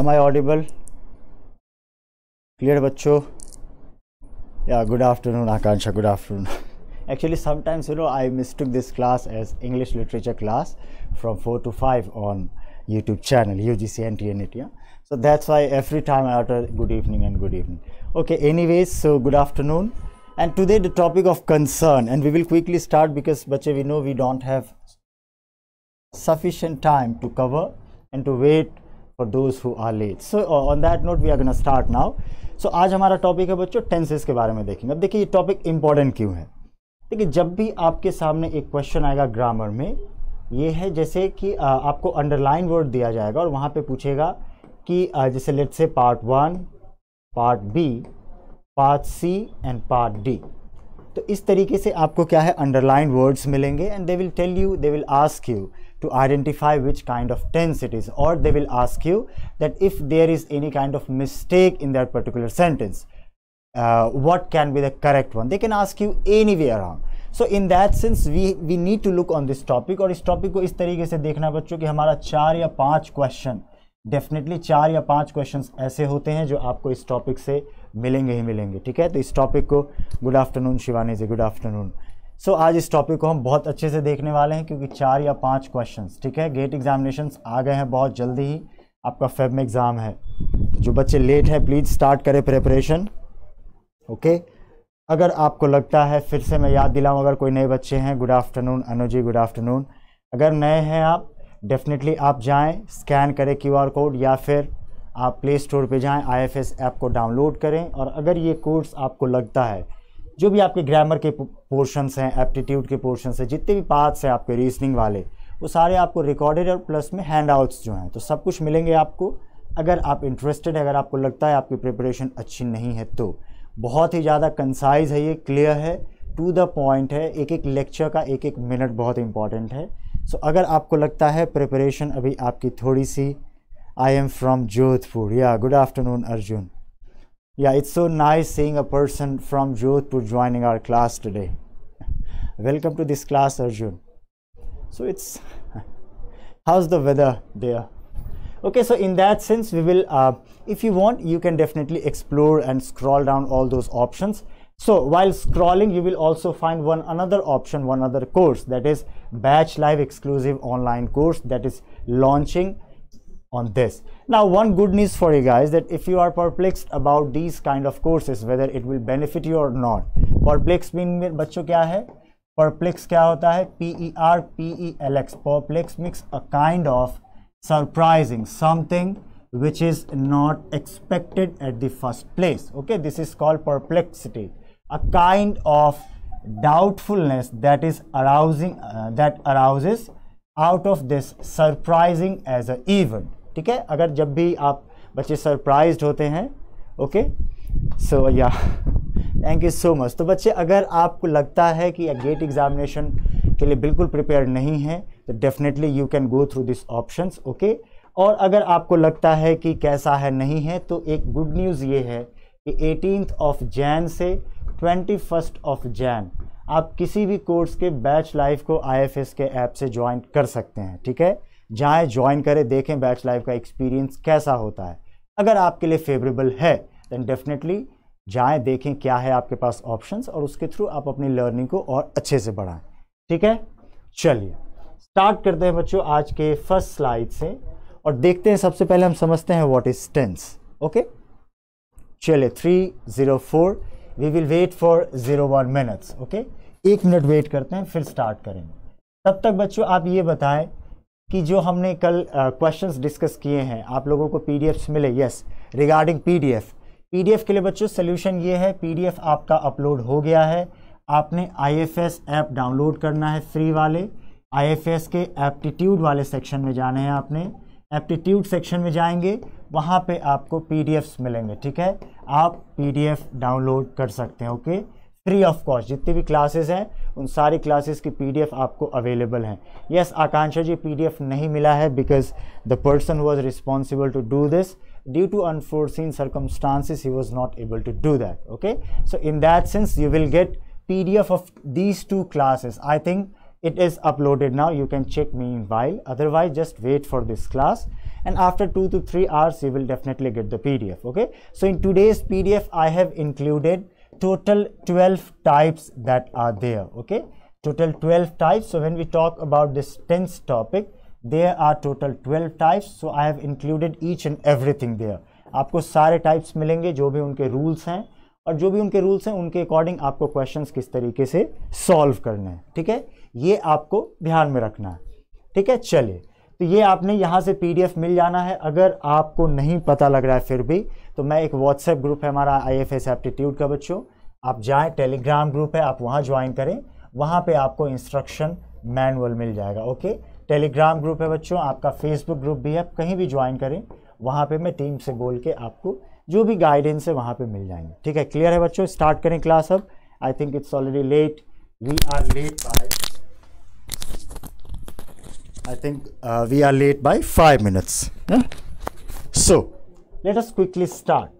am i audible clear bacho yeah good afternoon akansha good afternoon actually sometimes you know i mistook this class as english literature class from 4 to 5 on youtube channel ugc and yeah so that's why every time i utter good evening and good evening okay anyways so good afternoon and today the topic of concern and we will quickly start because bache we know we don't have sufficient time to cover and to wait for those who are late so on that note we are gonna start now so आज हमारा topic है बच्चों tenses के बारे में देखेंगे अब देखिए ये टॉपिक इंपॉर्टेंट क्यों है देखिए जब भी आपके सामने एक क्वेश्चन आएगा ग्रामर में ये है जैसे कि आ, uh, आपको अंडरलाइन वर्ड दिया जाएगा और वहाँ पे पूछेगा कि आ, uh, जैसे let's say part one part B part C and part D तो इस तरीके से आपको क्या है अंडरलाइन वर्ड्स मिलेंगे and they will tell you they will ask you to identify which kind of tense it is or they will ask you that if there is any kind of mistake in that particular sentence uh, what can be the correct one they can ask you anywhere around so in that sense we we need to look on this topic और इस topic को इस तरीके से देखना बच्चों कि हमारा चार या पांच क्वेश्चन डेफिनेटली चार या पांच क्वेश्चंस ऐसे होते हैं जो आपको इस टॉपिक से मिलेंगे ही मिलेंगे ठीक है तो इस टॉपिक को good afternoon Shivani ji good afternoon so so, आज इस टॉपिक को हम बहुत अच्छे से देखने वाले हैं क्योंकि चार या पांच क्वेश्चंस ठीक है गेट एग्जामिनेशन आ गए हैं बहुत जल्दी ही आपका फेब में एग्ज़ाम है तो जो बच्चे लेट हैं प्लीज़ स्टार्ट करें प्रेपरेशन ओके अगर आपको लगता है फिर से मैं याद दिलाऊँ अगर कोई नए बच्चे हैं good afternoon Anuji good afternoon अगर नए हैं आप डेफिनेटली आप जाएं स्कैन करें क्यूआर कोड या फिर आप प्ले स्टोर पे जाएं आईएफएस ऐप को डाउनलोड करें और अगर ये कोर्स आपको लगता है जो भी आपके ग्रामर के पोर्शंस हैं एप्टीट्यूड के पोर्शंस हैं जितने भी पार्ट्स हैं आपके रीजनिंग वाले वो सारे आपको रिकॉर्डेड और प्लस में हैंड आउट्स जो हैं तो सब कुछ मिलेंगे आपको अगर आप इंटरेस्टेड है अगर आपको लगता है आपकी प्रिपरेशन अच्छी नहीं है तो बहुत ही ज़्यादा कंसाइज है ये क्लियर है टू द पॉइंट है एक एक लेक्चर का एक एक मिनट बहुत इंपॉर्टेंट है सो so, अगर आपको लगता है प्रिपरेशन अभी आपकी थोड़ी सी आई एम फ्रॉम जोधपुर या good afternoon Arjun Yeah, it's so nice seeing a person from Jodhpur joining our class today. Welcome to this class, Arjun. So it's how's the weather there? Okay, so in that sense, we will, uh, if you want, you can definitely explore and scroll down all those options. So while scrolling, you will also find one another option, one other course that is Batch Live exclusive online course that is launching on this now one good news for you guys that if you are perplexed about these kind of courses whether it will benefit you or not perplex mean बच्चों क्या है perplex क्या होता p e r p e l x perplex means a kind of surprising something which is not expected at the first place okay this is called perplexity a kind of doubtfulness that is arousing uh, that arouses out of this surprising as an event ठीक है अगर जब भी आप बच्चे surprise होते हैं okay so या थैंक यू सो मच तो बच्चे अगर आपको लगता है कि गेट एग्जामिनेशन के लिए बिल्कुल प्रिपेयर नहीं है तो definitely you can go through this option okay और अगर आपको लगता है कि कैसा है नहीं है तो एक गुड न्यूज़ ये है कि एटीन ऑफ जैन से ट्वेंटी फर्स्ट ऑफ जैन आप किसी भी कोर्स के बैच लाइफ को एस के ऐप से ज्वाइन कर सकते हैं ठीक है जाएँ ज्वाइन करें देखें बैच लाइफ का एक्सपीरियंस कैसा होता है अगर आपके लिए फेवरेबल है देन डेफिनेटली जाएं देखें क्या है आपके पास ऑप्शंस और उसके थ्रू आप अपनी लर्निंग को और अच्छे से बढ़ाएं ठीक है चलिए स्टार्ट करते हैं बच्चों आज के फर्स्ट स्लाइड से और देखते हैं सबसे पहले हम समझते हैं वॉट इज टेंस ओके चलिए three zero four we will wait for zero one minutes okay एक मिनट वेट करते हैं फिर स्टार्ट करेंगे तब तक बच्चों आप ये बताएं कि जो हमने कल क्वेश्चंस डिस्कस किए हैं आप लोगों को पी मिले यस रिगार्डिंग पी पीडीएफ के लिए बच्चों सोल्यूशन ये है पीडीएफ आपका अपलोड हो गया है आपने आईएफएस ऐप डाउनलोड करना है फ्री वाले आईएफएस के एप्टीट्यूड वाले सेक्शन में जाने हैं आपने एप्टीट्यूड सेक्शन में जाएंगे वहाँ पे आपको पीडीएफ्स मिलेंगे ठीक है आप पीडीएफ डाउनलोड कर सकते हैं ओके फ्री of कॉस्ट जितनी classes क्लासेस हैं classes सारी क्लासेस की available आपको अवेलेबल हैं yes yes, Akanksha ji PDF नहीं मिला है because the person was responsible to do due to unforeseen circumstances he was not able to do that okay so in that sense you will get pdf of these two classes i think it is uploaded now you can check meanwhile otherwise just wait for this class and after two to three hours you will definitely get the pdf okay so in today's pdf i have included total 12 types that are there okay total 12 types so when we talk about this tense topic there are total 12 types so i have included each and everything there aapko sare types milenge jo bhi unke rules hain aur jo bhi unke rules hain unke according aapko questions kis tarike se solve करने हैं theek hai ye aapko dhyan mein rakhna hai theek hai chaliye तो ये आपने यहाँ से PDF मिल जाना है अगर आपको नहीं पता लग रहा है फिर भी तो मैं एक व्हाट्सएप ग्रुप है हमारा आई एफ एस एप्टीट्यूड का बच्चों आप जाएं टेलीग्राम ग्रुप है आप वहाँ ज्वाइन करें वहाँ पे आपको इंस्ट्रक्शन मैनुअल मिल जाएगा ओके टेलीग्राम ग्रुप है बच्चों आपका फेसबुक ग्रुप भी है कहीं भी ज्वाइन करें वहाँ पे मैं टीम से बोल के आपको जो भी गाइडेंस है वहाँ पे मिल जाएंगे ठीक है क्लियर है बच्चों स्टार्ट करें क्लास अब I think it's already late we are late by I think uh, we are late by minutes minutes. Huh? So, let us quickly start.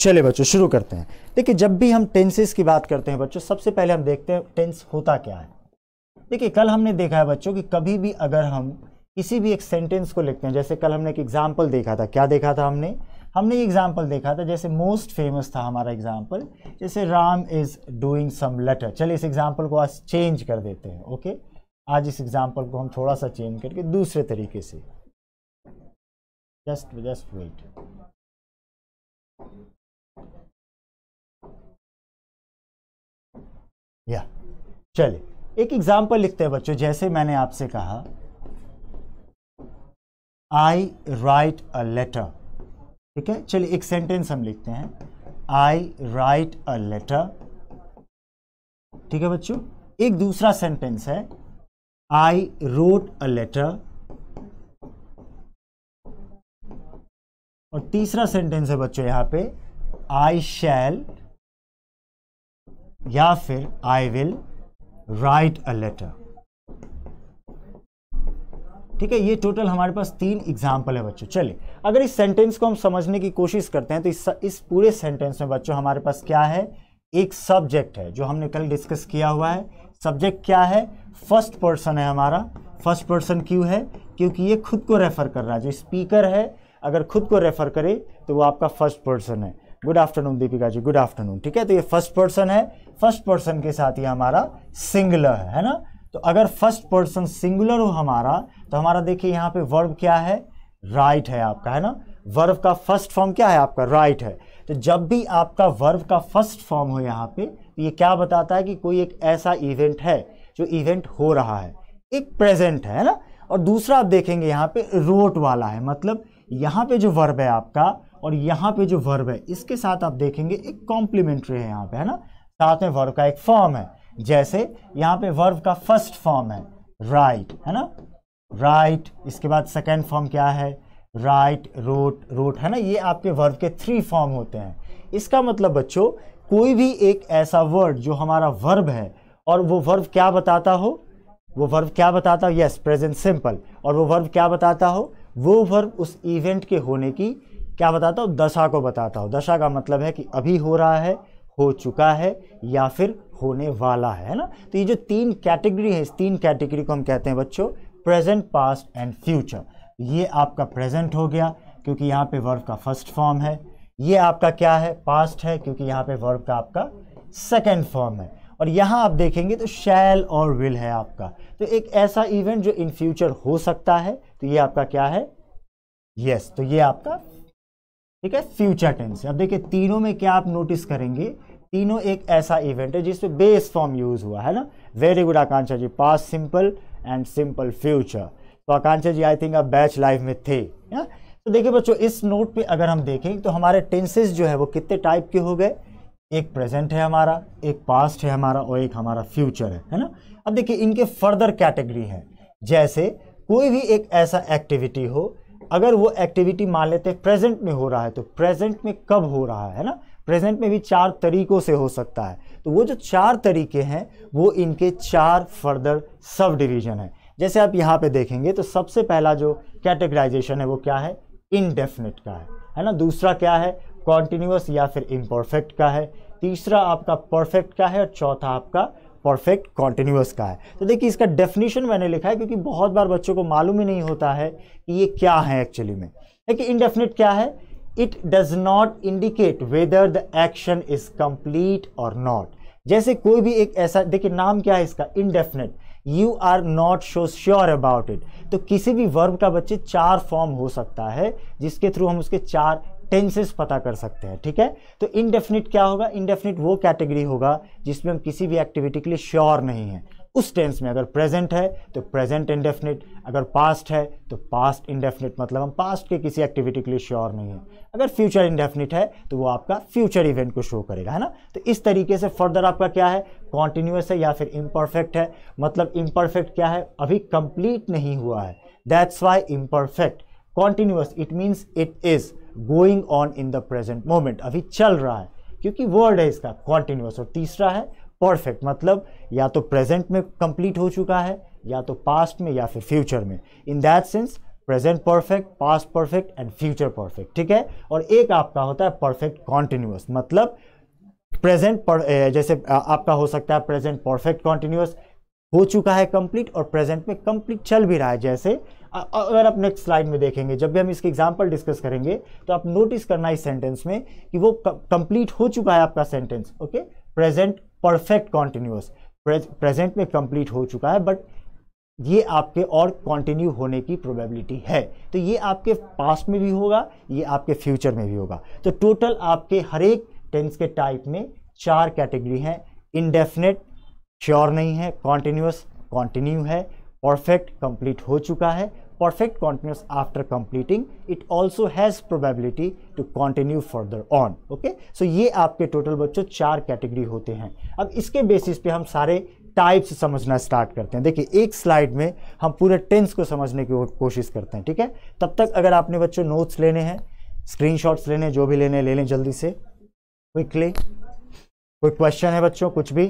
चलिए बच्चों शुरू करते हैं देखिए जब भी हम टेंसेस की बात करते हैं बच्चों सबसे पहले हम देखते हैं टेंस होता क्या है देखिए कल हमने देखा है बच्चों कि कभी भी अगर हम किसी भी एक सेंटेंस को लिखते हैं जैसे कल हमने एक एग्जाम्पल देखा था क्या देखा था हमने हमने ये एग्जाम्पल देखा था जैसे मोस्ट फेमस था हमारा एग्जाम्पल जैसे Ram is doing some letter चलिए इस एग्जाम्पल को आज चेंज कर देते हैं ओके आज इस एग्जाम्पल को हम थोड़ा सा चेंज करके दूसरे तरीके से जस्ट जस्ट वेट या चलिए एक एग्जाम्पल लिखते हैं बच्चों जैसे मैंने आपसे कहा आई राइट अ लेटर ठीक है चलिए एक सेंटेंस हम लिखते हैं आई राइट अ लेटर ठीक है बच्चों एक दूसरा सेंटेंस है आई रोट अ लेटर और तीसरा सेंटेंस है बच्चों यहां पे आई शैल या फिर I will write a letter ठीक है ये टोटल हमारे पास तीन एग्जाम्पल है बच्चों चलिए अगर इस सेंटेंस को हम समझने की कोशिश करते हैं तो इस, इस पूरे सेंटेंस में बच्चों हमारे पास क्या है एक सब्जेक्ट है जो हमने कल डिस्कस किया हुआ है सब्जेक्ट क्या है फर्स्ट पर्सन है हमारा फर्स्ट पर्सन क्यों है क्योंकि ये खुद को रेफर कर रहा है जो स्पीकर है अगर खुद को रेफर करे तो वो आपका फर्स्ट पर्सन है good afternoon Deepika ji good afternoon ठीक है तो ये फर्स्ट पर्सन है फर्स्ट पर्सन के साथ ये हमारा सिंगुलर है है ना तो अगर फर्स्ट पर्सन सिंगुलर हो हमारा तो हमारा देखिए यहाँ पे वर्ब क्या है राइट right है आपका है ना वर्ब का फर्स्ट फॉर्म क्या है आपका राइट right है तो जब भी आपका वर्ब का फर्स्ट फॉर्म हो यहाँ पे तो ये क्या बताता है कि कोई एक ऐसा इवेंट है जो इवेंट हो रहा है एक प्रेजेंट है ना और दूसरा आप देखेंगे यहाँ पे रोट वाला है मतलब यहाँ पे जो वर्ब है आपका और यहाँ पे जो वर्ब है इसके साथ आप देखेंगे एक कॉम्प्लीमेंट्री है यहाँ पे है ना साथ में वर्ब का एक फॉर्म है जैसे यहाँ पे वर्ब का फर्स्ट फॉर्म है राइट है ना राइट इसके बाद सेकेंड फॉर्म क्या है राइट रोट रोट है ना ये आपके वर्ब के थ्री फॉर्म होते हैं इसका मतलब बच्चों कोई भी एक ऐसा वर्ड जो हमारा वर्ब है और वो वर्ब क्या बताता हो वो वर्ब क्या बताता हो यस प्रेजेंट सिंपल और वो वर्ब क्या बताता हो वो वर्ब उस इवेंट के होने की क्या बताता हूँ दशा को बताता हूँ दशा का मतलब है कि अभी हो रहा है हो चुका है या फिर होने वाला है ना तो ये जो तीन कैटेगरी है इस तीन कैटेगरी को हम कहते हैं बच्चों प्रेजेंट पास्ट एंड फ्यूचर ये आपका प्रेजेंट हो गया क्योंकि यहाँ पे वर्ब का फर्स्ट फॉर्म है ये आपका क्या है पास्ट है क्योंकि यहाँ पे वर्ब का आपका सेकेंड फॉर्म है और यहाँ आप देखेंगे तो शैल और विल है आपका तो एक ऐसा इवेंट जो इन फ्यूचर हो सकता है तो ये आपका क्या है यस yes, तो ये आपका ठीक है फ्यूचर टेंस अब देखिए तीनों में क्या आप नोटिस करेंगे तीनों एक ऐसा इवेंट है जिसमें बेस फॉर्म यूज हुआ है ना very good Akanksha ji past simple and simple future तो आकांक्षा जी आई थिंक आप बैच लाइफ में थे ना तो देखिए बच्चों इस नोट पे अगर हम देखें तो हमारे टेंसेज जो है वो कितने टाइप के हो गए एक प्रेजेंट है हमारा एक पास्ट है हमारा और एक हमारा फ्यूचर है है ना अब देखिए इनके फर्दर कैटेगरी है जैसे कोई भी एक ऐसा एक्टिविटी हो अगर वो एक्टिविटी मान लेते हैं प्रेजेंट में हो रहा है तो प्रेजेंट में कब हो रहा है ना प्रेजेंट में भी चार तरीकों से हो सकता है तो वो जो चार तरीके हैं वो इनके चार फर्दर सब डिवीजन है जैसे आप यहाँ पे देखेंगे तो सबसे पहला जो कैटेगराइजेशन है वो क्या है इनडेफिनेट का है है ना दूसरा क्या है कॉन्टीन्यूस या फिर इम्परफेक्ट का है तीसरा आपका परफेक्ट का है और चौथा आपका परफेक्ट कॉन्टीन्यूस का है तो देखिए इसका डेफिनेशन मैंने लिखा है क्योंकि बहुत बार बच्चों को मालूम ही नहीं होता है कि ये क्या है एक्चुअली में देखिए इनडेफिनेट क्या है it does not indicate whether the action is complete और नॉट जैसे कोई भी एक ऐसा देखिए नाम क्या है इसका indefinite you are not so sure about it तो किसी भी वर्ब का बच्चे चार फॉर्म हो सकता है जिसके थ्रू हम उसके चार टेंसेस पता कर सकते हैं ठीक है तो इनडेफिनिट क्या होगा इनडेफिनिट वो कैटेगरी होगा जिसमें हम किसी भी एक्टिविटी के लिए श्योर नहीं है उस टेंस में अगर प्रेजेंट है तो प्रेजेंट इनडेफिनिट अगर पास्ट है तो पास्ट इंडेफिनिट मतलब हम पास्ट के किसी एक्टिविटी के लिए श्योर नहीं है अगर फ्यूचर इंडेफिनिट है तो वो आपका फ्यूचर इवेंट को शो करेगा है ना तो इस तरीके से फर्दर आपका क्या है कॉन्टिन्यूस है या फिर इम्परफेक्ट है मतलब इम्परफेक्ट क्या है अभी कंप्लीट नहीं हुआ है that's why imperfect continuous it means it is going on in the present moment अभी चल रहा है क्योंकि वर्ड है इसका कॉन्टिन्यूस और तीसरा है परफेक्ट मतलब या तो प्रेजेंट में कंप्लीट हो चुका है या तो पास्ट में या फिर फ्यूचर में in that sense present perfect past perfect and future perfect ठीक है और एक आपका होता है परफेक्ट कॉन्टिन्यूस मतलब प्रेजेंट जैसे आपका हो सकता है प्रेजेंट परफेक्ट कॉन्टिन्यूस हो चुका है कंप्लीट और प्रेजेंट में कंप्लीट चल भी रहा है जैसे अगर आप नेक्स्ट स्लाइड में देखेंगे जब भी हम इसके एग्जाम्पल डिस्कस करेंगे तो आप नोटिस करना इस सेंटेंस में कि वो कंप्लीट हो चुका है आपका sentence okay present perfect continuous present में कंप्लीट हो चुका है बट ये आपके और कंटिन्यू होने की प्रोबेबिलिटी है तो ये आपके पास्ट में भी होगा ये आपके फ्यूचर में भी होगा तो टोटल आपके हर एक टेंस के टाइप में चार कैटेगरी हैं इनडेफिनेट श्योर नहीं है कॉन्टिन्यूस कॉन्टिन्यू है परफेक्ट कंप्लीट हो चुका है perfect continuous after completing it also has probability to continue further on okay so ये आपके टोटल बच्चों चार कैटेगरी होते हैं अब इसके बेसिस पे हम सारे टाइप्स समझना स्टार्ट करते हैं देखिए एक स्लाइड में हम पूरे टेंस को समझने की कोशिश करते हैं ठीक है तब तक अगर आपने बच्चों नोट्स लेने हैं स्क्रीनशॉट्स लेने जो भी लेने ले लें जल्दी से क्विकली कोई क्वेश्चन है बच्चों कुछ भी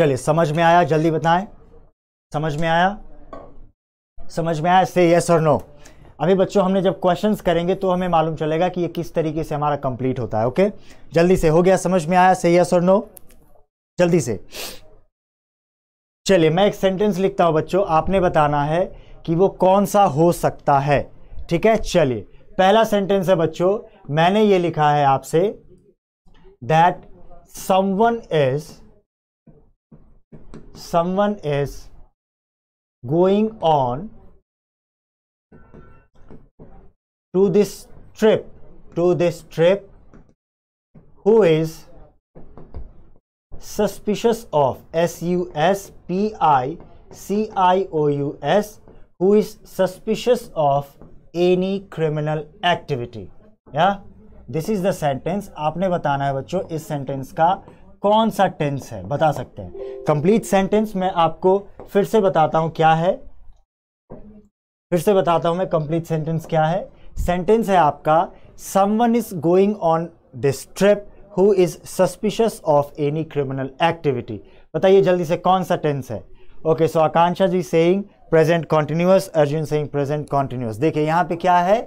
चलिए समझ में आया जल्दी बताएं समझ में आया समझ में आया से यस और नो अभी बच्चों हमने जब क्वेश्चंस करेंगे तो हमें मालूम चलेगा कि ये किस तरीके से हमारा कंप्लीट होता है ओके जल्दी से हो गया समझ में आया से यस और नो जल्दी से चलिए मैं एक सेंटेंस लिखता हूं बच्चों आपने बताना है कि वो कौन सा हो सकता है ठीक है चलिए पहला सेंटेंस है बच्चों मैंने ये लिखा है आपसे that someone is someone is going on to this trip to this trip who is suspicious of s u s p i c i o u s who is suspicious of any criminal activity yeah this is the sentence aapne batana hai bachcho is sentence ka कौन सा tense है बता सकते हैं complete sentence मैं आपको फिर से बताता हूं क्या है फिर से बताता हूं मैं कंप्लीट सेंटेंस क्या है सेंटेंस है आपका someone is going on this trip who is suspicious of any criminal activity बताइए जल्दी से कौन सा टेंस है okay so Akanksha ji saying present continuous Arjun saying present continuous देखिए यहां पे क्या है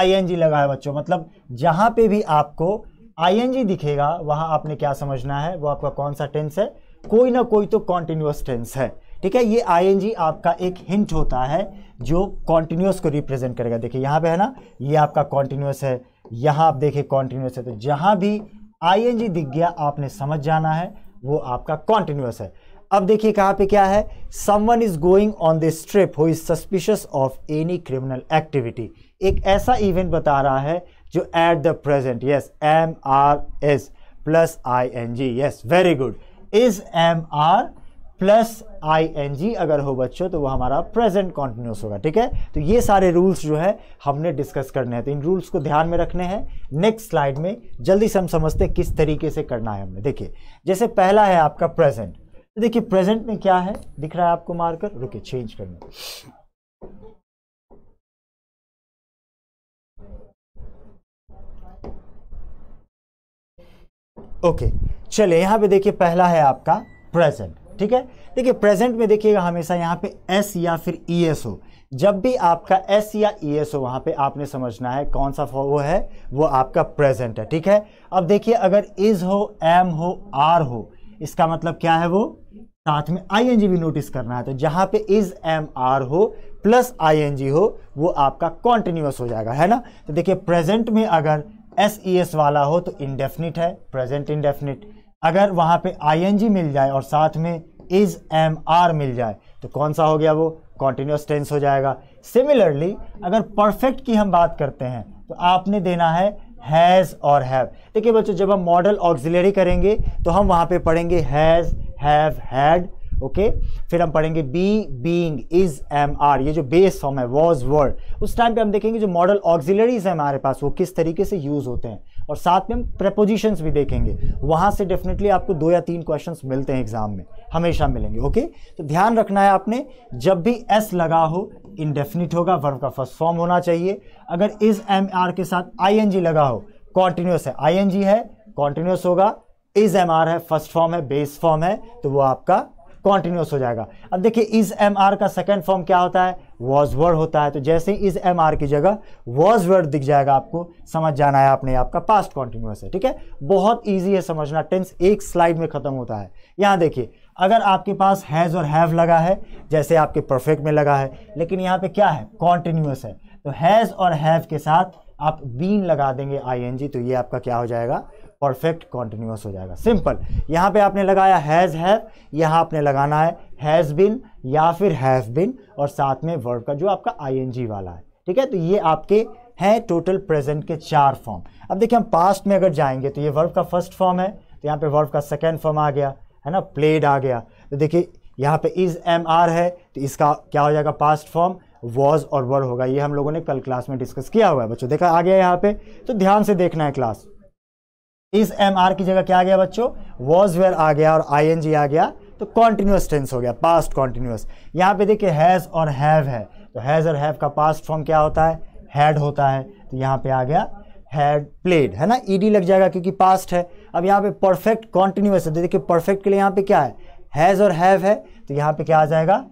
आई लगा है बच्चों मतलब जहां पे भी आपको आईएनजी दिखेगा वहां आपने क्या समझना है वो आपका कौन सा टेंस है कोई ना कोई तो कॉन्टिन्यूस टेंस है ठीक है ये आईएनजी आपका एक हिंट होता है जो कॉन्टिन्यूस को रिप्रेजेंट करेगा देखिए यहाँ पे है ना ये आपका कॉन्टिन्यूस है यहाँ आप देखिए कॉन्टिन्यूस है तो जहां भी आईएनजी दिख गया आपने समझ जाना है वो आपका कॉन्टिन्यूस है अब देखिए कहाँ पे क्या है someone is going on this trip who is suspicious of any criminal activity एक ऐसा इवेंट बता रहा है जो at the present yes am are is plus I N G yes very good is am are plus I N G अगर हो बच्चों तो वो हमारा प्रेजेंट कॉन्टिन्यूस होगा ठीक है तो ये सारे रूल्स जो है हमने डिस्कस करने हैं तो इन रूल्स को ध्यान में रखने हैं नेक्स्ट स्लाइड में जल्दी से हम समझते हैं किस तरीके से करना है हमने देखिए जैसे पहला है आपका प्रेजेंट तो देखिए प्रेजेंट में क्या है दिख रहा है आपको मार्कर रुके चेंज करना ओके चलिए यहाँ पे देखिए पहला है आपका प्रेजेंट ठीक है देखिए प्रेजेंट में देखिएगा हमेशा यहाँ पे एस या फिर ई एस हो जब भी आपका एस या ई एस हो वहाँ पे आपने समझना है कौन सा वो है वो आपका प्रेजेंट है ठीक है अब देखिए अगर इज हो एम हो आर हो इसका मतलब क्या है वो साथ में आई भी नोटिस करना है तो जहाँ पे इज एम आर हो प्लस आई हो वो आपका कॉन्टिन्यूस हो जाएगा है ना तो देखिए प्रेजेंट में अगर एस ई एस वाला हो तो इनडेफिनिट है प्रेजेंट इनडेफिनिट अगर वहाँ पे जी मिल जाए और साथ में इज एम आर मिल जाए तो कौन सा हो गया वो कॉन्टीन्यूस टेंस हो जाएगा सिमिलरली अगर परफेक्ट की हम बात करते हैं तो आपने देना है हैज़ और हैव देखिए बच्चों जब हम मॉडल ऑक्सिलरी करेंगे तो हम वहाँ पे पढ़ेंगे हैज़ हैव हैड ओके फिर हम पढ़ेंगे be being is am are ये जो बेस फॉर्म है वॉज वर्ड उस टाइम पे हम देखेंगे जो मॉडल ऑक्सिलरीज है हमारे पास वो किस तरीके से यूज़ होते हैं और साथ में हम प्रपोजिशंस भी देखेंगे वहां से डेफिनेटली आपको दो या तीन क्वेश्चन मिलते हैं एग्जाम में हमेशा मिलेंगे ओके तो ध्यान रखना है आपने जब भी एस लगा हो इनडेफिनिट होगा वर्ग का फर्स्ट फॉर्म होना चाहिए अगर इज एम आर के साथ आई एन जी लगा हो कॉन्टिन्यूस है आई एन जी है कॉन्टिन्यूस होगा इज एम आर है फर्स्ट फॉर्म है बेस फॉर्म है तो वो आपका कॉन्टिन्यूस हो जाएगा अब देखिए इज एम आर का सेकेंड फॉर्म क्या होता है वॉज वर्ड होता है तो जैसे ही इज एम आर की जगह वॉज वर्ड दिख जाएगा आपको समझ जाना है आपने आपका पास्ट कॉन्टिन्यूस है ठीक है बहुत ईजी है समझना टेंस एक स्लाइड में ख़त्म होता है यहाँ देखिए अगर आपके पास हैज़ और हैव लगा है जैसे आपके परफेक्ट में लगा है लेकिन यहाँ पे क्या है कॉन्टिन्यूस है तो हैज़ और हैव के साथ आप बीन लगा देंगे आई तो ये आपका क्या हो जाएगा परफेक्ट कॉन्टिन्यूस हो जाएगा सिंपल यहाँ पे आपने लगाया हैज़ हैव यहाँ आपने लगाना है हैज़ बिन या फिर हैव बिन और साथ में वर्ब का जो आपका आईएनजी वाला है ठीक है तो ये आपके हैं टोटल प्रेजेंट के चार फॉर्म अब देखिए हम पास्ट में अगर जाएंगे तो ये वर्ब का फर्स्ट फॉर्म है तो यहाँ पे वर्ब का सेकेंड फॉर्म आ गया है ना प्लेड आ गया तो देखिए यहाँ पे इज़ एम आर है तो इसका क्या हो जाएगा पास्ट फॉर्म वॉज और वर्ड होगा ये हम लोगों ने कल क्लास में डिस्कस किया हुआ है बच्चों देखा आ गया यहाँ पे तो ध्यान से देखना है क्लास इस एम आर की जगह क्या आ गया बच्चों वॉज वेयर आ गया और आई एन जी आ गया तो कॉन्टिन्यूस टेंस हो गया पास्ट कॉन्टिन्यूस यहाँ पे देखिए हैज़ और हैव है तो हैज़ और हैव का पास्ट फॉर्म क्या होता है हैड होता है तो यहाँ पे आ गया हैड प्लेड है ना ईडी लग जाएगा क्योंकि पास्ट है अब यहाँ पे परफेक्ट कॉन्टिन्यूस है तो देखिए परफेक्ट के लिए यहाँ पे क्या है हैज़ और हैव है तो यहाँ पे क्या आ जाएगा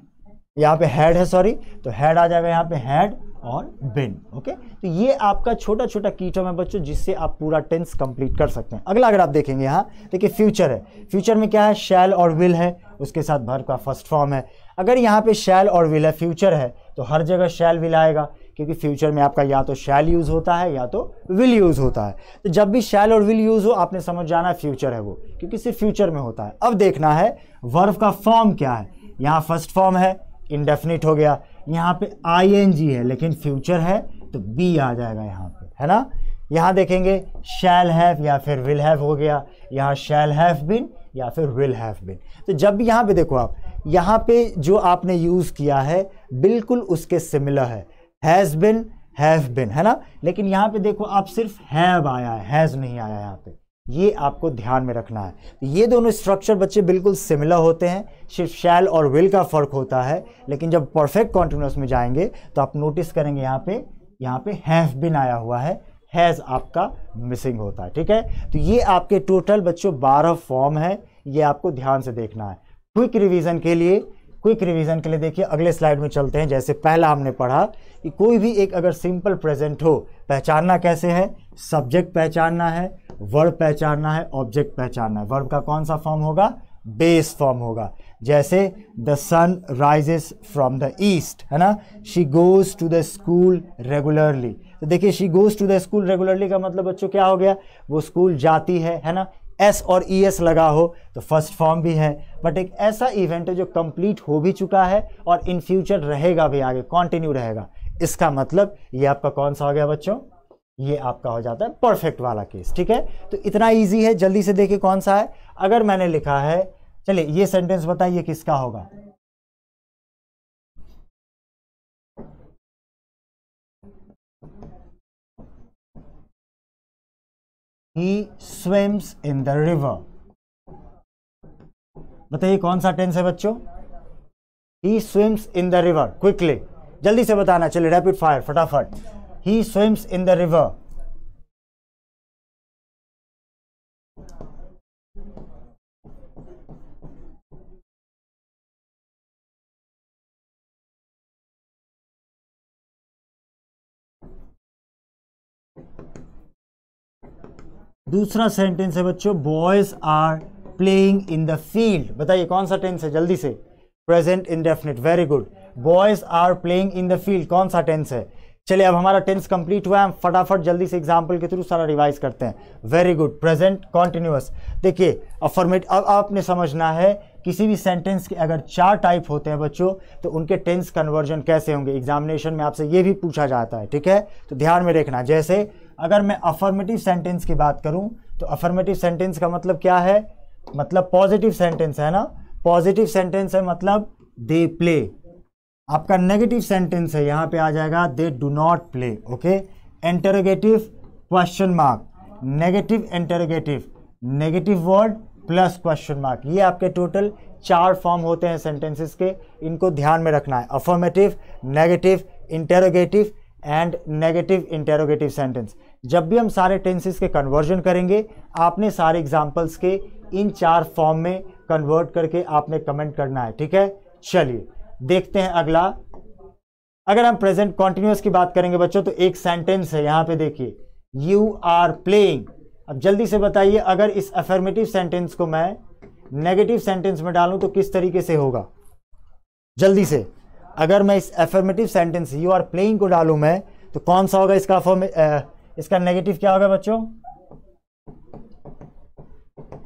यहाँ पे हैड है सॉरी तो हैड आ जाएगा यहाँ पे हैड और बिन ओके तो ये आपका छोटा छोटा कीटम है बच्चों जिससे आप पूरा टेंस कंप्लीट कर सकते हैं अगला अगर आप देखेंगे यहाँ देखिए फ्यूचर है फ्यूचर में क्या है शैल और विल है उसके साथ भर का फर्स्ट फॉर्म है अगर यहाँ पे शैल और विल है फ्यूचर है तो हर जगह शैल विल आएगा क्योंकि फ्यूचर में आपका या तो शैल यूज़ होता है या तो विल यूज़ होता है तो जब भी शैल और विल यूज़ हो आपने समझ जाना फ्यूचर है वो क्योंकि सिर्फ फ्यूचर में होता है अब देखना है वर्फ का फॉर्म क्या है यहाँ फर्स्ट फॉर्म है इनडेफिनिट हो गया यहाँ पे आई है लेकिन फ्यूचर है तो बी आ जाएगा यहाँ पे है ना यहाँ देखेंगे शैल हैव या फिर विल हैव हो गया यहाँ शैल हैव बिन या फिर विल हैव बिन तो जब भी यहाँ पे देखो आप यहाँ पे जो आपने यूज़ किया है बिल्कुल उसके सिमिलर है हैज़ बिन हैव बिन है ना लेकिन यहाँ पे देखो आप सिर्फ हैव आया है हैज़ नहीं आया यहाँ पे ये आपको ध्यान में रखना है तो ये दोनों स्ट्रक्चर बच्चे बिल्कुल सिमिलर होते हैं सिर्फ शैल और विल का फ़र्क होता है लेकिन जब परफेक्ट कॉन्टिन्यूस में जाएंगे तो आप नोटिस करेंगे यहाँ पे यहाँ पे हैव बिन आया हुआ है हैज़ आपका मिसिंग होता है ठीक है तो ये आपके टोटल बच्चों बारह फॉर्म है ये आपको ध्यान से देखना है क्विक रिविज़न के लिए क्विक रिविज़न के लिए देखिए अगले स्लाइड में चलते हैं जैसे पहला हमने पढ़ा कि कोई भी एक अगर सिंपल प्रेजेंट हो पहचानना कैसे है सब्जेक्ट पहचानना है वर्ब पहचानना है ऑब्जेक्ट पहचानना है वर्ब का कौन सा फॉर्म होगा बेस फॉर्म होगा जैसे the sun rises from the east है ना she goes to the school regularly तो देखिए she goes to the school regularly का मतलब बच्चों क्या हो गया वो स्कूल जाती है है ना एस और ई e एस लगा हो तो फर्स्ट फॉर्म भी है बट एक ऐसा इवेंट है जो कंप्लीट हो भी चुका है और इन फ्यूचर रहेगा भी आगे कॉन्टिन्यू रहेगा इसका मतलब ये आपका कौन सा हो गया बच्चों ये आपका हो जाता है परफेक्ट वाला केस ठीक है तो इतना इजी है जल्दी से देखिए कौन सा है अगर मैंने लिखा है चलिए ये सेंटेंस बताइए किसका होगा he swims in the river बताइए कौन सा टेंस है बच्चों he swims in the river quickly जल्दी से बताना चलिए रैपिड फायर फटाफट he swims in the river. दूसरा सेंटेंस है बच्चों boys are playing in the field बताइए कौन सा टेंस है जल्दी से present definite very good boys are playing in the field कौन सा टेंस है चलिए अब हमारा टेंस कंप्लीट हुआ है हम फटाफट जल्दी से एग्जाम्पल के थ्रू सारा रिवाइज करते हैं वेरी गुड प्रेजेंट कॉन्टिन्यूस देखिए अफॉर्मेट अब आपने समझना है किसी भी सेंटेंस के अगर चार टाइप होते हैं बच्चों तो उनके टेंस कन्वर्जन कैसे होंगे एग्जामिनेशन में आपसे ये भी पूछा जाता है ठीक है तो ध्यान में रखना जैसे अगर मैं अफर्मेटिव सेंटेंस की बात करूँ तो अफर्मेटिव सेंटेंस का मतलब क्या है मतलब पॉजिटिव सेंटेंस है ना पॉजिटिव सेंटेंस है मतलब दे प्ले आपका नेगेटिव सेंटेंस है यहाँ पे आ जाएगा they do not play okay interrogative question mark negative interrogative negative word plus question mark ये आपके टोटल चार फॉर्म होते हैं सेंटेंसेस के इनको ध्यान में रखना है affirmative negative interrogative and negative interrogative sentence जब भी हम सारे टेंसेस के कन्वर्जन करेंगे आपने सारे एग्जाम्पल्स के इन चार फॉर्म में कन्वर्ट करके आपने कमेंट करना है ठीक है चलिए देखते हैं अगला अगर हम प्रेजेंट कॉन्टिन्यूस की बात करेंगे बच्चों तो एक सेंटेंस है यहां पे देखिए यू आर प्लेइंग अब जल्दी से बताइए अगर इस अफर्मेटिव सेंटेंस को मैं नेगेटिव सेंटेंस में डालूं तो किस तरीके से होगा जल्दी से अगर मैं इस affirmative sentence you are playing को डालूं मैं तो कौन सा होगा इसका फॉर्म इसका नेगेटिव क्या होगा बच्चों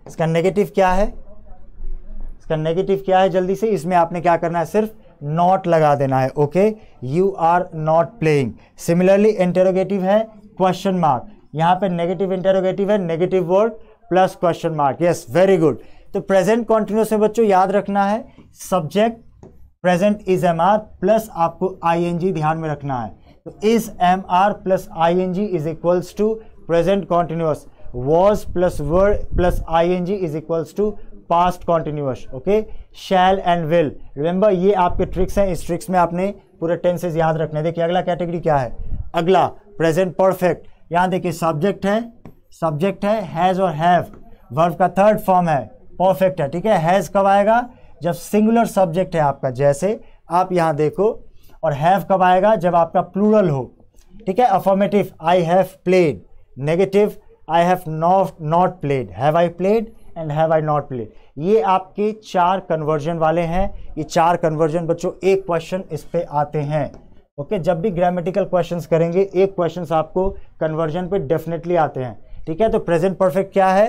इसका नेगेटिव क्या है इसका नेगेटिव क्या है जल्दी से इसमें आपने क्या करना है सिर्फ नॉट लगा देना है okay you are not playing similarly interrogative है क्वेश्चन मार्क यहाँ पे नेगेटिव इंटेरोगेटिव है negative word plus question mark yes very good तो प्रेजेंट कॉन्टिन्यूस में बच्चों याद रखना है subject present is am are plus आपको आई ध्यान में रखना है तो is am are plus I N G is equals to present continuous was plus were plus I N G is equals to past continuous okay shall and will remember ये आपके tricks हैं इस tricks में आपने पूरे tenses याद रखने देखिए अगला कैटेगरी क्या है अगला प्रेजेंट परफेक्ट यहाँ देखिए सब्जेक्ट है सब्जेक्ट है हैज़ और हैव वर्ब का थर्ड फॉर्म है परफेक्ट है ठीक है हैज़ कब आएगा जब सिंगुलर सब्जेक्ट है आपका जैसे आप यहाँ देखो और हैव कब आएगा जब आपका प्लूरल हो ठीक है affirmative I have played negative I have not not played have I played and have I not played ये आपके चार कन्वर्जन वाले हैं ये चार कन्वर्जन बच्चों एक क्वेश्चन इस पर आते हैं ओके okay, जब भी ग्रामेटिकल क्वेश्चंस करेंगे एक क्वेश्चंस आपको कन्वर्जन पे डेफिनेटली आते हैं ठीक है तो प्रेजेंट परफेक्ट क्या है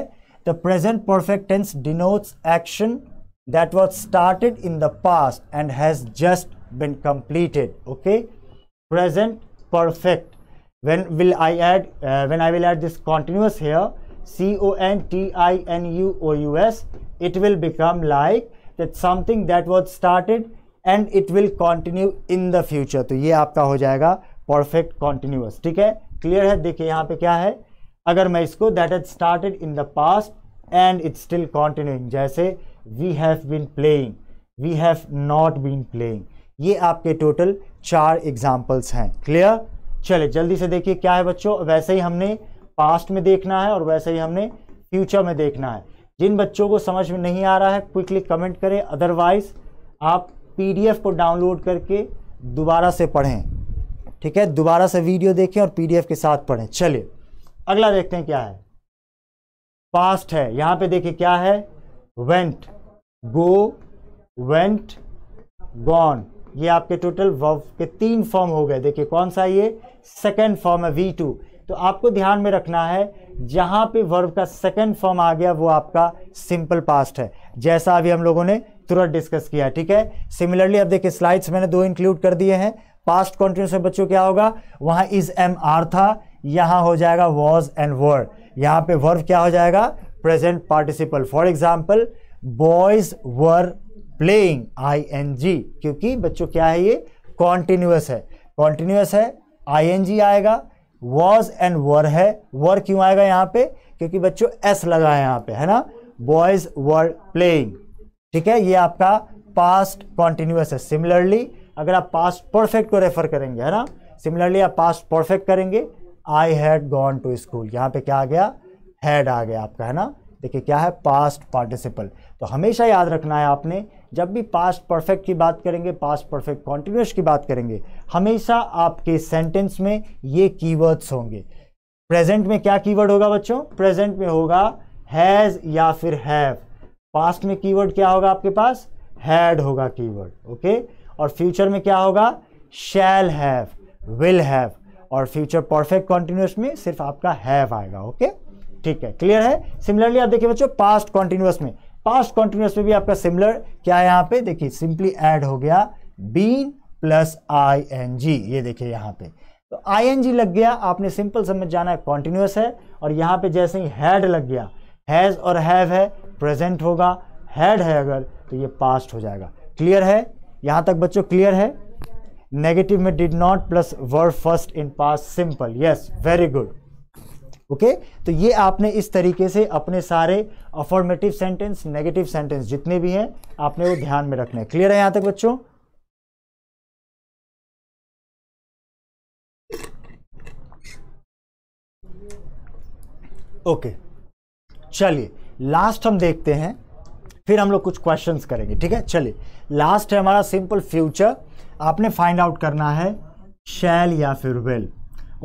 the present perfect tense denotes action that was started in the past and has just been completed okay present perfect when will I add uh, I will will this continuous here C O N T I N U O U S, it will become like that something that was started and it will continue in the future तो ये आपका हो जाएगा perfect continuous. ठीक है clear है देखिए यहाँ पे क्या है अगर मैं इसको that has started in the past and it's still continuing जैसे we have been playing we have not been playing ये आपके टोटल चार एग्जाम्पल्स हैं क्लियर चले जल्दी से देखिए क्या है बच्चों वैसे ही हमने पास्ट में देखना है और वैसे ही हमने फ्यूचर में देखना है जिन बच्चों को समझ में नहीं आ रहा है क्विकली कमेंट करें अदरवाइज आप पीडीएफ को डाउनलोड करके दोबारा से पढ़ें ठीक है दोबारा से वीडियो देखें और पीडीएफ के साथ पढ़ें चलिए अगला देखते हैं क्या है पास्ट है यहाँ पे देखिए क्या है वेंट गो वेंट गॉन ये आपके टोटल वर्ब के तीन फॉर्म हो गए देखिए कौन सा ये सेकेंड फॉर्म है वी टू तो आपको ध्यान में रखना है जहां पे वर्ब का सेकेंड फॉर्म आ गया वो आपका सिंपल पास्ट है जैसा अभी हम लोगों ने तुरंत डिस्कस किया ठीक है सिमिलरली अब देखिए स्लाइड्स मैंने दो इंक्लूड कर दिए हैं पास्ट कॉन्टिन्यूस में बच्चों क्या होगा वहां इज एम आर था यहां हो जाएगा वॉज एंड वर्ड यहां पे वर्ब क्या हो जाएगा present participle for example boys were playing I N G क्योंकि बच्चों क्या है ये कॉन्टिन्यूस है कॉन्टिन्यूस है आई एन जी आएगा वॉज एंड वर है वर क्यों आएगा यहाँ पे क्योंकि बच्चों एस लगा है यहाँ पे है ना बॉयज वर प्लेइंग ठीक है ये आपका पास्ट कॉन्टिन्यूस है सिमिलरली अगर आप पास्ट परफेक्ट को रेफर करेंगे है ना सिमिलरली आप पास्ट परफेक्ट करेंगे I had gone to school यहाँ पे क्या आ गया हैड आ गया आपका है ना देखिए क्या है पास्ट पार्टिसिपल तो हमेशा याद रखना है आपने जब भी पास्ट परफेक्ट की बात करेंगे पास्ट परफेक्ट कॉन्टिन्यूस की बात करेंगे हमेशा आपके सेंटेंस में ये कीवर्ड्स होंगे प्रेजेंट में क्या कीवर्ड होगा बच्चों प्रेजेंट में होगा हैज़ या फिर हैव पास्ट में कीवर्ड क्या होगा आपके पास हैड होगा कीवर्ड ओके और फ्यूचर में क्या होगा शैल हैव विल हैव और फ्यूचर परफेक्ट कॉन्टिन्यूस में सिर्फ आपका हैव आएगा ओके ठीक है क्लियर है सिमिलरली आप देखिए बच्चों पास्ट कॉन्टिन्यूस में पास्ट कॉन्टिन्यूस में भी आपका सिमिलर क्या है यहाँ पे देखिए सिंपली ऐड हो गया been plus I N G ये देखिए यहाँ पे तो आई एन जी लग गया आपने सिंपल समझ जाना है कॉन्टिन्यूस है और यहाँ पे जैसे ही हैड लग गया हैज़ और हैव है प्रेजेंट होगा हैड है अगर तो ये पास्ट हो जाएगा क्लियर है यहाँ तक बच्चों क्लियर है नेगेटिव में did not plus verb first in past simple yes very good okay okay? तो ये आपने इस तरीके से अपने सारे अफॉर्मेटिव सेंटेंस नेगेटिव सेंटेंस जितने भी हैं आपने वो ध्यान में रखने हैं क्लियर है यहां तक बच्चों ओके okay. चलिए लास्ट हम देखते हैं फिर हम लोग कुछ क्वेश्चंस करेंगे ठीक है चलिए लास्ट है हमारा सिंपल फ्यूचर आपने फाइंड आउट करना है शैल या फिर विल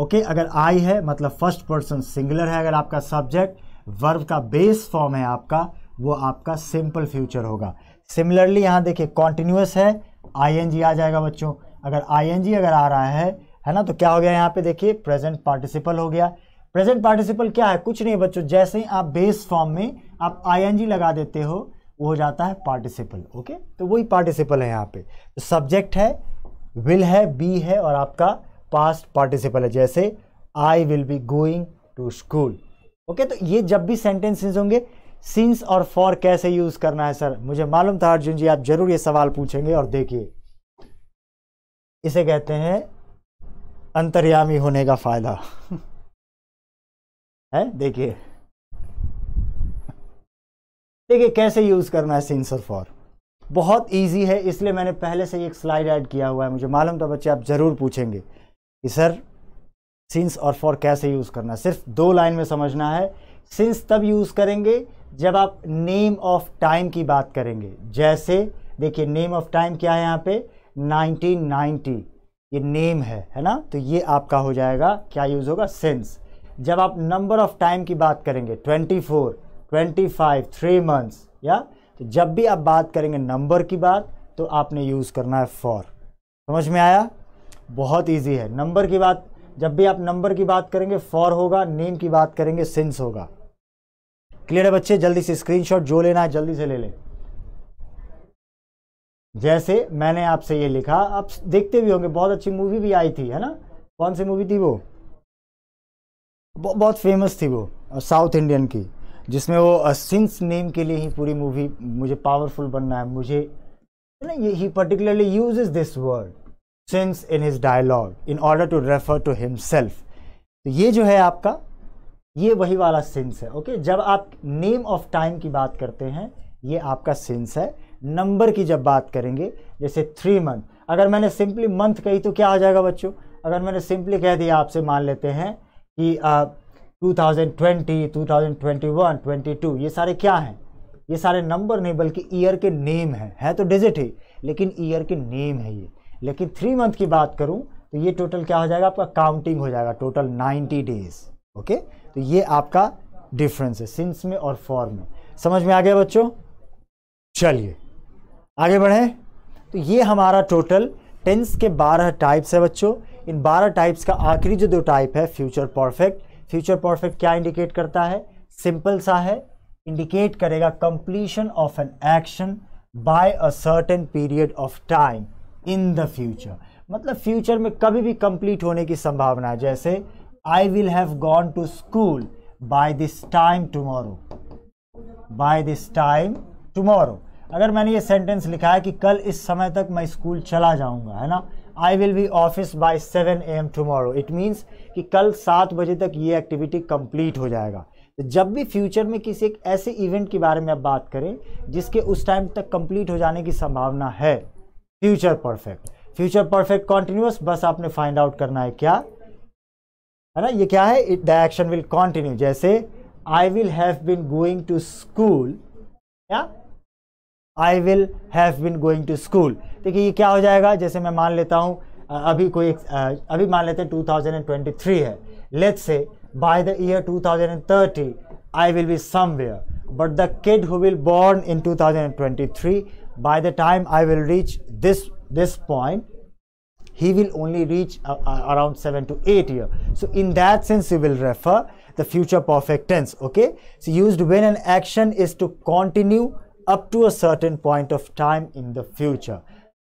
ओके okay, अगर आई है मतलब फर्स्ट पर्सन सिंगुलर है अगर आपका सब्जेक्ट वर्ब का बेस फॉर्म है आपका वो आपका सिंपल फ्यूचर होगा सिमिलरली यहाँ देखिए कॉन्टिन्यूस है आईएनजी आ जाएगा बच्चों अगर आईएनजी अगर आ रहा है है ना तो क्या हो गया यहाँ पे देखिए प्रेजेंट पार्टिसिपल हो गया प्रेजेंट पार्टिसिपल क्या है कुछ नहीं बच्चों जैसे ही आप बेस फॉर्म में आप आई लगा देते हो वो हो जाता है पार्टिसिपल ओके तो वही पार्टिसिपल है यहाँ पे तो सब्जेक्ट है विल है बी है और आपका पास्ट पार्टिसिपल है जैसे I will be going to school okay तो ये जब भी सेंटेंसेज होंगे सिंस और फॉर कैसे यूज़ करना है सर मुझे मालूम था अर्जुन जी आप ज़रूर ये सवाल पूछेंगे और देखिए इसे कहते हैं अंतर्यामी होने का फ़ायदा है देखिए देखिए कैसे यूज़ करना है सिंस और फॉर बहुत इजी है इसलिए मैंने पहले से ही एक स्लाइड ऐड किया हुआ है मुझे मालूम था बच्चे आप ज़रूर पूछेंगे कि सर सिंस और फॉर कैसे यूज़ करना सिर्फ दो लाइन में समझना है सिंस तब यूज़ करेंगे जब आप नेम ऑफ टाइम की बात करेंगे जैसे देखिए नेम ऑफ टाइम क्या है यहाँ पे 1990 ये नेम है है ना तो ये आपका हो जाएगा क्या यूज़ होगा सिंस जब आप नंबर ऑफ टाइम की बात करेंगे 24, 25, थ्री मंथ्स या तो जब भी आप बात करेंगे नंबर की बात तो आपने यूज़ करना है फॉर समझ में आया बहुत ईजी है नंबर की बात जब भी आप नंबर की बात करेंगे फॉर होगा नेम की बात करेंगे सिंस होगा क्लियर है बच्चे जल्दी से स्क्रीनशॉट जो लेना है जल्दी से ले लें जैसे मैंने आपसे ये लिखा आप देखते भी होंगे बहुत अच्छी मूवी भी आई थी है ना कौन सी मूवी थी वो बहुत फेमस थी वो साउथ इंडियन की जिसमें वो सिंस नेम के लिए ही पूरी मूवी मुझे पावरफुल बनना है मुझे ना ये he particularly use is this word since in his dialogue in order to refer to himself तो ये जो है आपका ये वही वाला सिंस है ओके जब आप नेम ऑफ टाइम की बात करते हैं ये आपका सिंस है नंबर की जब बात करेंगे जैसे थ्री मंथ अगर मैंने सिंपली मंथ कही तो क्या आ जाएगा बच्चों अगर मैंने सिंपली कह दिया आपसे मान लेते हैं कि two thousand twenty thousand twenty one twenty two ये सारे क्या हैं ये सारे नंबर नहीं बल्कि ईयर के नेम हैं है तो डिजिट ही लेकिन ईयर के नेम है ये लेकिन थ्री मंथ की बात करूं तो ये टोटल क्या हो जाएगा आपका काउंटिंग हो जाएगा टोटल नाइन्टी डेज ओके तो ये आपका डिफरेंस है सिंस में और फॉर में समझ में आ गया बच्चों चलिए आगे बढ़े तो ये हमारा टोटल टेंस के बारह टाइप्स है बच्चों इन बारह टाइप्स का आखिरी जो दो टाइप है फ्यूचर परफेक्ट फ्यूचर परफेक्ट क्या इंडिकेट करता है सिंपल सा है इंडिकेट करेगा completion of an action by a certain period of time in the future मतलब फ्यूचर में कभी भी कंप्लीट होने की संभावना है जैसे I will have gone to school by this time tomorrow by this time tomorrow अगर मैंने ये सेंटेंस लिखा है कि कल इस समय तक मैं स्कूल चला जाऊंगा है ना I will be office by seven A M tomorrow it means कि कल सात बजे तक ये एक्टिविटी कंप्लीट हो जाएगा तो जब भी फ्यूचर में किसी एक ऐसे इवेंट के बारे में आप बात करें जिसके उस टाइम तक कंप्लीट हो जाने की संभावना है future perfect future perfect continuous बस आपने फाइंड आउट करना है क्या है ना ये क्या है द एक्शन विल कॉन्टिन्यू जैसे I will have been going to school क्या I will have been going to school देखिए ये क्या हो जाएगा जैसे मैं मान लेता हूँ अभी कोई अभी मान लेते हैं 2023 है let's say by the year 2030 I will be somewhere but the kid who will born इन 2023 by the time I will reach this this point, he will only reach uh, around 7 to 8 year. So in that sense, you will refer the future perfect tense, okay? So used when an action is to continue up to a certain point of time in the future.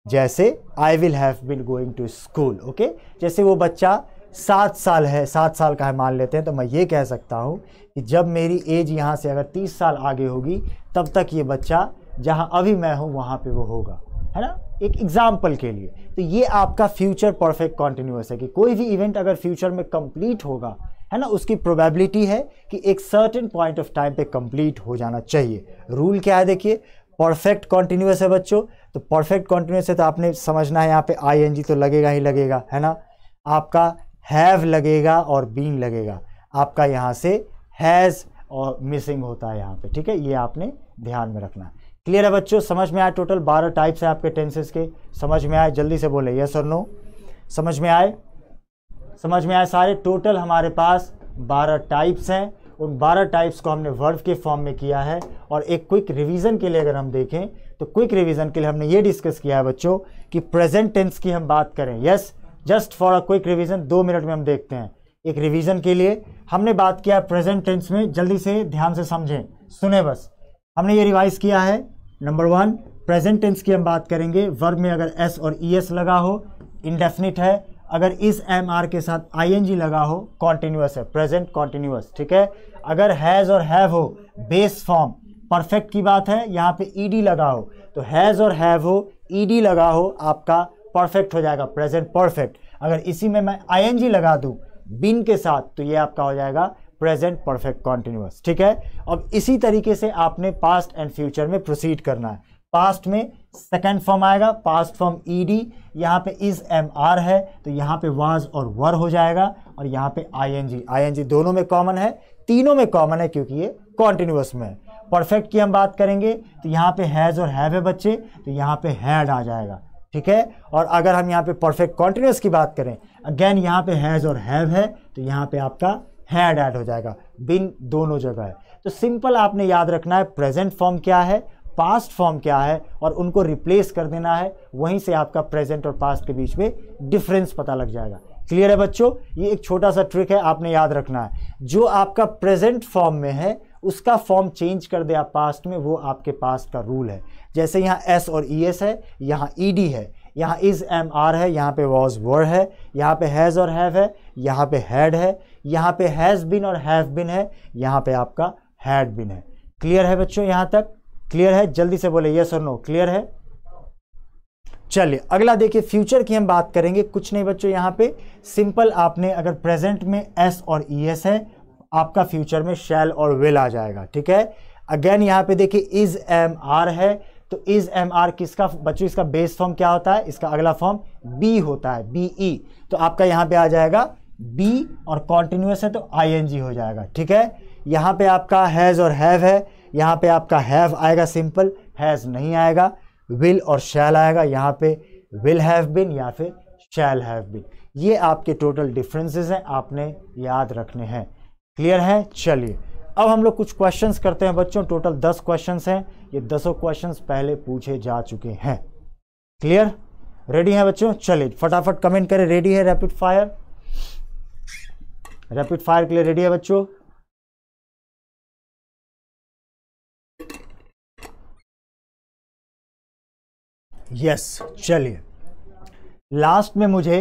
जैसे I will have been going to school okay जैसे वो बच्चा सात साल है सात साल का है मान लेते हैं तो मैं ये कह सकता हूँ कि जब मेरी एज यहाँ से अगर तीस साल आगे होगी तब तक ये बच्चा जहाँ अभी मैं हूँ वहाँ पे वो होगा है ना एक एग्जाम्पल के लिए तो ये आपका फ्यूचर परफेक्ट कॉन्टिन्यूस है कि कोई भी इवेंट अगर फ्यूचर में कंप्लीट होगा है ना उसकी प्रोबेबिलिटी है कि एक सर्टेन पॉइंट ऑफ टाइम पे कंप्लीट हो जाना चाहिए रूल क्या है देखिए परफेक्ट कॉन्टिन्यूस है बच्चों तो परफेक्ट कॉन्टिन्यूस है तो आपने समझना है यहाँ पे आई तो लगेगा ही लगेगा है ना आपका हैव लगेगा और बीन लगेगा आपका यहाँ से हैज़ और मिसिंग होता है यहाँ पे ठीक है ये आपने ध्यान में रखना क्लियर है बच्चों समझ में आए टोटल बारह टाइप्स हैं आपके टेंसेस के समझ में आए जल्दी से बोले यस और नो समझ में आए समझ में आए सारे टोटल हमारे पास बारह टाइप्स हैं उन बारह टाइप्स को हमने वर्ब के फॉर्म में किया है और एक क्विक रिवीजन के लिए अगर हम देखें तो क्विक रिवीजन के लिए हमने ये डिस्कस किया है बच्चों कि प्रेजेंट टेंस की हम बात करें yes just for a quick revision दो मिनट में हम देखते हैं एक रिवीजन के लिए हमने बात किया प्रेजेंट टेंस में जल्दी से ध्यान से समझें सुने बस हमने ये रिवाइज किया है नंबर वन प्रेजेंट टेंस की हम बात करेंगे वर्ग में अगर एस और ई e एस लगा हो इनडेफिनिट है अगर इस एम आर के साथ आई एन जी लगा हो कॉन्टिन्यूस है प्रेजेंट कॉन्टिन्यूस ठीक है अगर हैज़ और हैव हो बेस फॉर्म परफेक्ट की बात है यहाँ पे ई डी लगा हो तो हैज़ और हैव हो ई डी लगा हो आपका परफेक्ट हो जाएगा प्रेजेंट परफेक्ट अगर इसी में मैं आई एन जी लगा दूँ बिन के साथ तो ये आपका हो जाएगा प्रेजेंट परफेक्ट कॉन्टिन्यूस ठीक है अब इसी तरीके से आपने पास्ट एंड फ्यूचर में प्रोसीड करना है पास्ट में सेकेंड फॉर्म आएगा पास्ट फॉर्म ई डी यहाँ पे इज एम आर है तो यहाँ पे वाज और वर हो जाएगा और यहाँ पे आई एन जी आई एन जी दोनों में कॉमन है तीनों में कॉमन है क्योंकि ये कॉन्टिन्यूस में है परफेक्ट की हम बात करेंगे तो यहाँ पे हैज़ और हैव है बच्चे तो यहाँ पे हैड आ जाएगा ठीक है और अगर हम यहाँ पे परफेक्ट कॉन्टिन्यूस की बात करें अगेन यहाँ पे हैज़ और हैव है तो यहाँ पे आपका हैड ऐड हो जाएगा बिन दोनों जगह है तो सिंपल आपने याद रखना है प्रेजेंट फॉर्म क्या है पास्ट फॉर्म क्या है और उनको रिप्लेस कर देना है वहीं से आपका प्रेजेंट और पास्ट के बीच में डिफरेंस पता लग जाएगा क्लियर है बच्चों ये एक छोटा सा ट्रिक है आपने याद रखना है जो आपका प्रेजेंट फॉर्म में है उसका फॉर्म चेंज कर दे आप पास्ट में वो आपके पास्ट का रूल है जैसे यहाँ एस और ई e एस है यहाँ ई e डी है यहाँ इज़ एम आर है यहाँ पे वॉज वर है यहाँ पे हैज़ और हैव है यहाँ पे हैड है यहाँ पे हैज़ बिन और हैव बिन है यहाँ पे आपका हैड बिन है क्लियर है बच्चों यहाँ तक क्लियर है जल्दी से बोले यस और नो क्लियर है चलिए अगला देखिए फ्यूचर की हम बात करेंगे कुछ नहीं बच्चों यहाँ पे सिंपल आपने अगर प्रेजेंट में एस और ई एस है आपका फ्यूचर में शैल और विल आ जाएगा ठीक है अगेन यहाँ पे देखिए इज एम आर है तो इज एम आर किसका बच्चों इसका बेस फॉर्म क्या होता है इसका अगला फॉर्म बी होता है बी ई e। तो आपका यहाँ पे आ जाएगा बी और कॉन्टिन्यूस है तो आई हो जाएगा ठीक है यहाँ पे आपका हैज़ और हैव है यहाँ पे आपका हैव आएगा सिंपल हैज़ नहीं आएगा विल और शैल आएगा यहाँ पे विल हैव बिन या फिर शैल हैव बिन ये आपके टोटल डिफरेंसेस हैं आपने याद रखने हैं क्लियर हैं चलिए अब हम लोग कुछ क्वेश्चंस करते हैं बच्चों टोटल दस क्वेश्चंस हैं ये दसों क्वेश्चंस पहले पूछे जा चुके हैं क्लियर रेडी हैं बच्चों चलिए फटाफट कमेंट करें रेडी है रैपिड फायर रैपिड फायर के लिए रेडी है बच्चों यस चलिए लास्ट में मुझे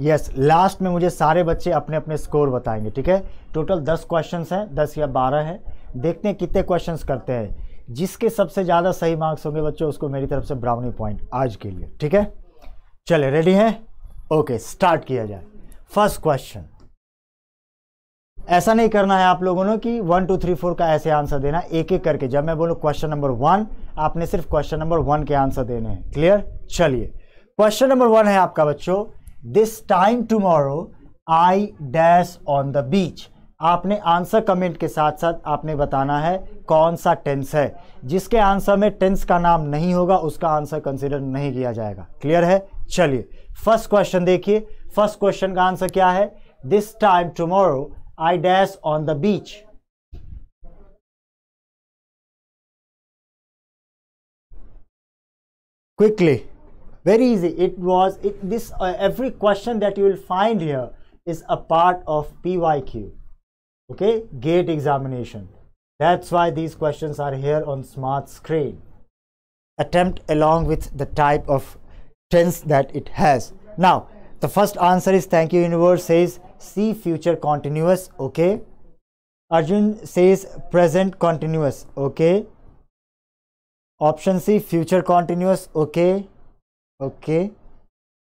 यस yes, लास्ट में मुझे सारे बच्चे अपने अपने स्कोर बताएंगे ठीक है टोटल दस क्वेश्चन हैं दस या बारह हैं देखते हैं कितने क्वेश्चंस करते हैं जिसके सबसे ज़्यादा सही मार्क्स होंगे बच्चों उसको मेरी तरफ से ब्राउनी पॉइंट आज के लिए ठीक है चले रेडी हैं ओके स्टार्ट किया जाए फर्स्ट क्वेश्चन ऐसा नहीं करना है आप लोगों ने कि वन टू थ्री फोर का ऐसे आंसर देना एक एक करके जब मैं बोलूँ क्वेश्चन नंबर वन आपने सिर्फ क्वेश्चन नंबर वन के आंसर देने हैं क्लियर चलिए क्वेश्चन नंबर वन है आपका बच्चों this time tomorrow I dash on the beach आपने आंसर कमेंट के साथ साथ आपने बताना है कौन सा टेंस है जिसके आंसर में टेंस का नाम नहीं होगा उसका आंसर कंसिडर नहीं किया जाएगा क्लियर है चलिए फर्स्ट क्वेश्चन देखिए फर्स्ट क्वेश्चन का आंसर क्या है this time tomorrow I dash on the beach. Quickly, very easy. It was it, this uh, every question that you will find here is a part of PYQ, okay? Gate examination. That's why these questions are here on smart screen. Attempt along with the type of tense that it has. Now, the first answer is thank you universe says see future continuous. Okay. Arjun says present continuous. Okay. Option C future continuous. Okay. Okay.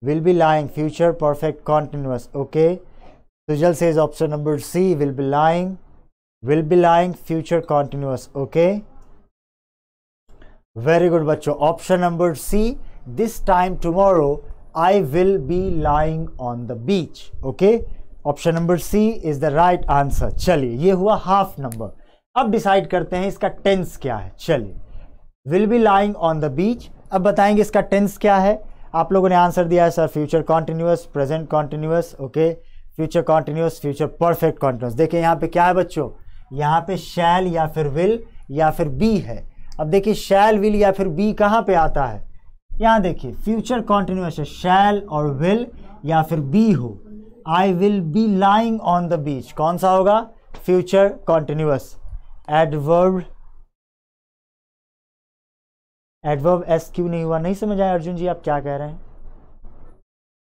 Will be lying future perfect continuous. Okay. Sujal says option number C will be lying. Will be lying future continuous. Okay. Very good, bacho. Option number C this time tomorrow I will be lying on the beach. Okay. Option number C is the right answer चलिए ये हुआ half number अब decide करते हैं इसका tense क्या है चलिए will be lying on the beach अब बताएंगे इसका टेंस क्या है आप लोगों ने आंसर दिया है sir future continuous present continuous okay future continuous future perfect continuous देखिए यहाँ पे क्या है बच्चों यहाँ पे शैल या फिर विल या फिर बी है अब देखिए शैल विल या फिर बी कहाँ पे आता है यहाँ देखिए फ्यूचर कॉन्टिन्यूस शैल और विल या फिर बी हो I will be lying on the beach कौन सा होगा future continuous adverb adverb S Q नहीं हुआ नहीं समझ आए अर्जुन जी आप क्या कह रहे हैं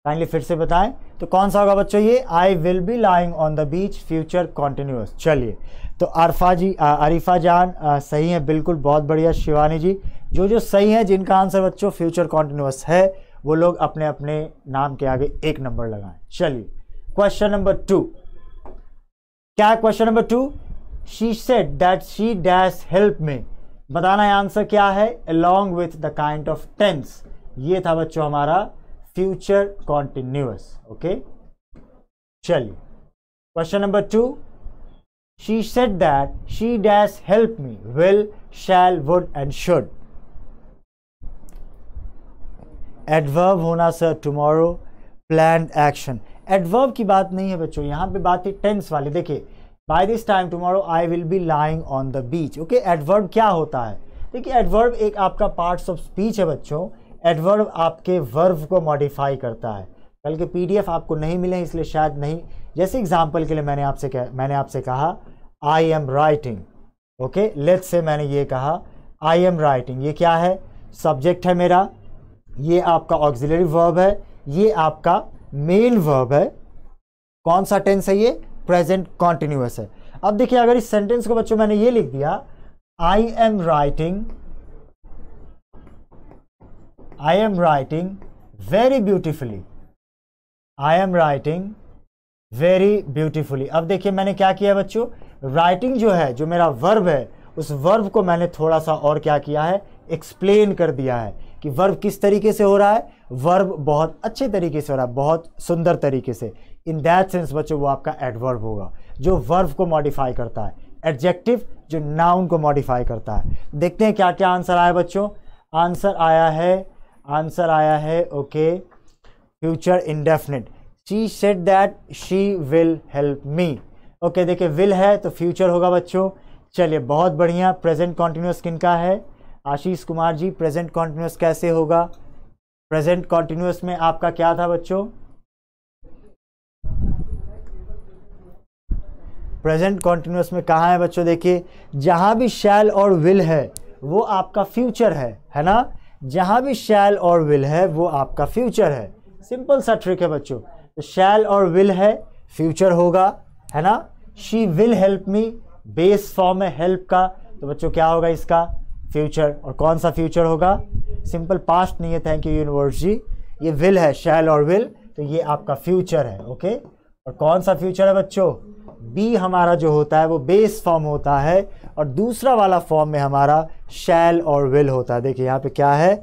काइंडली फिर से बताएं तो कौन सा होगा बच्चों ये I will be lying on the beach future continuous चलिए तो अरफा जी अरिफा जान आ, सही है बिल्कुल बहुत बढ़िया शिवानी जी जो जो सही है जिनका आंसर बच्चों फ्यूचर कॉन्टिन्यूस है वो लोग अपने अपने नाम के आगे एक नंबर लगाएं चलिए क्वेश्चन नंबर टू क्या है question number two she said that she dash help में बताना है आंसर क्या है along with the kind of tense ये था बच्चों हमारा फ्यूचर कॉन्टिन्यूस ओके चलिए question number two she said that she dash help me will shall would and should adverb होना sir tomorrow plan action adverb की बात नहीं है बच्चों यहाँ पे बात है टेंस वाले देखिए by this time tomorrow I will be lying on the beach okay adverb क्या होता है देखिए एडवर्ब एक आपका पार्ट्स ऑफ स्पीच है बच्चों एडवर्ब आपके वर्ब को मॉडिफाई करता है कल के पी आपको नहीं मिले इसलिए शायद नहीं जैसे एग्जाम्पल के लिए मैंने आपसे कह, मैंने आपसे कहा I am writing okay let से मैंने ये कहा आई एम राइटिंग ये क्या है सब्जेक्ट है मेरा ये आपका ऑक्सिलरी वर्ब है ये आपका मेन वर्ब है कौन सा टेंस है ये प्रेजेंट कॉन्टिन्यूस है अब देखिए अगर इस सेंटेंस को बच्चों मैंने ये लिख दिया I am writing I am writing very beautifully I am writing very beautifully अब देखिए मैंने क्या किया बच्चों राइटिंग जो है जो मेरा वर्ब है उस वर्ब को मैंने थोड़ा सा और क्या किया है एक्सप्लेन कर दिया है कि वर्ब किस तरीके से हो रहा है वर्ब बहुत अच्छे तरीके से हो रहा है बहुत सुंदर तरीके से इन दैट सेंस बच्चों वो आपका एडवर्ब होगा जो वर्ब को मॉडिफाई करता है एडजेक्टिव जो नाउन को मॉडिफाई करता है देखते हैं क्या क्या आंसर आया बच्चों आंसर आया है आंसर आया है okay future indefinite she said that she will help me okay देखिए विल है तो फ्यूचर होगा बच्चों चलिए बहुत बढ़िया प्रेजेंट कॉन्टिन्यूस किन का है आशीष कुमार जी प्रेजेंट कॉन्टिन्यूस कैसे होगा प्रेजेंट कॉन्टिन्यूस में आपका क्या था बच्चों प्रेजेंट कॉन्टिन्यूस में कहाँ है बच्चों देखिए जहाँ भी शैल और विल है वो आपका फ्यूचर है है ना जहाँ भी शैल और विल है वो आपका फ्यूचर है सिंपल सा ट्रिक है बच्चों तो शैल और विल है फ्यूचर होगा है ना she will help me base form है हेल्प का तो बच्चों क्या होगा इसका फ्यूचर और कौन सा फ्यूचर होगा सिंपल पास्ट नहीं है थैंक यू यूनिवर्स जी ये विल है शैल और विल तो ये आपका फ्यूचर है ओके और कौन सा फ्यूचर है बच्चों बी हमारा जो होता है वो बेस फॉर्म होता है और दूसरा वाला फॉर्म में हमारा शैल और विल होता है देखिए यहाँ पे क्या है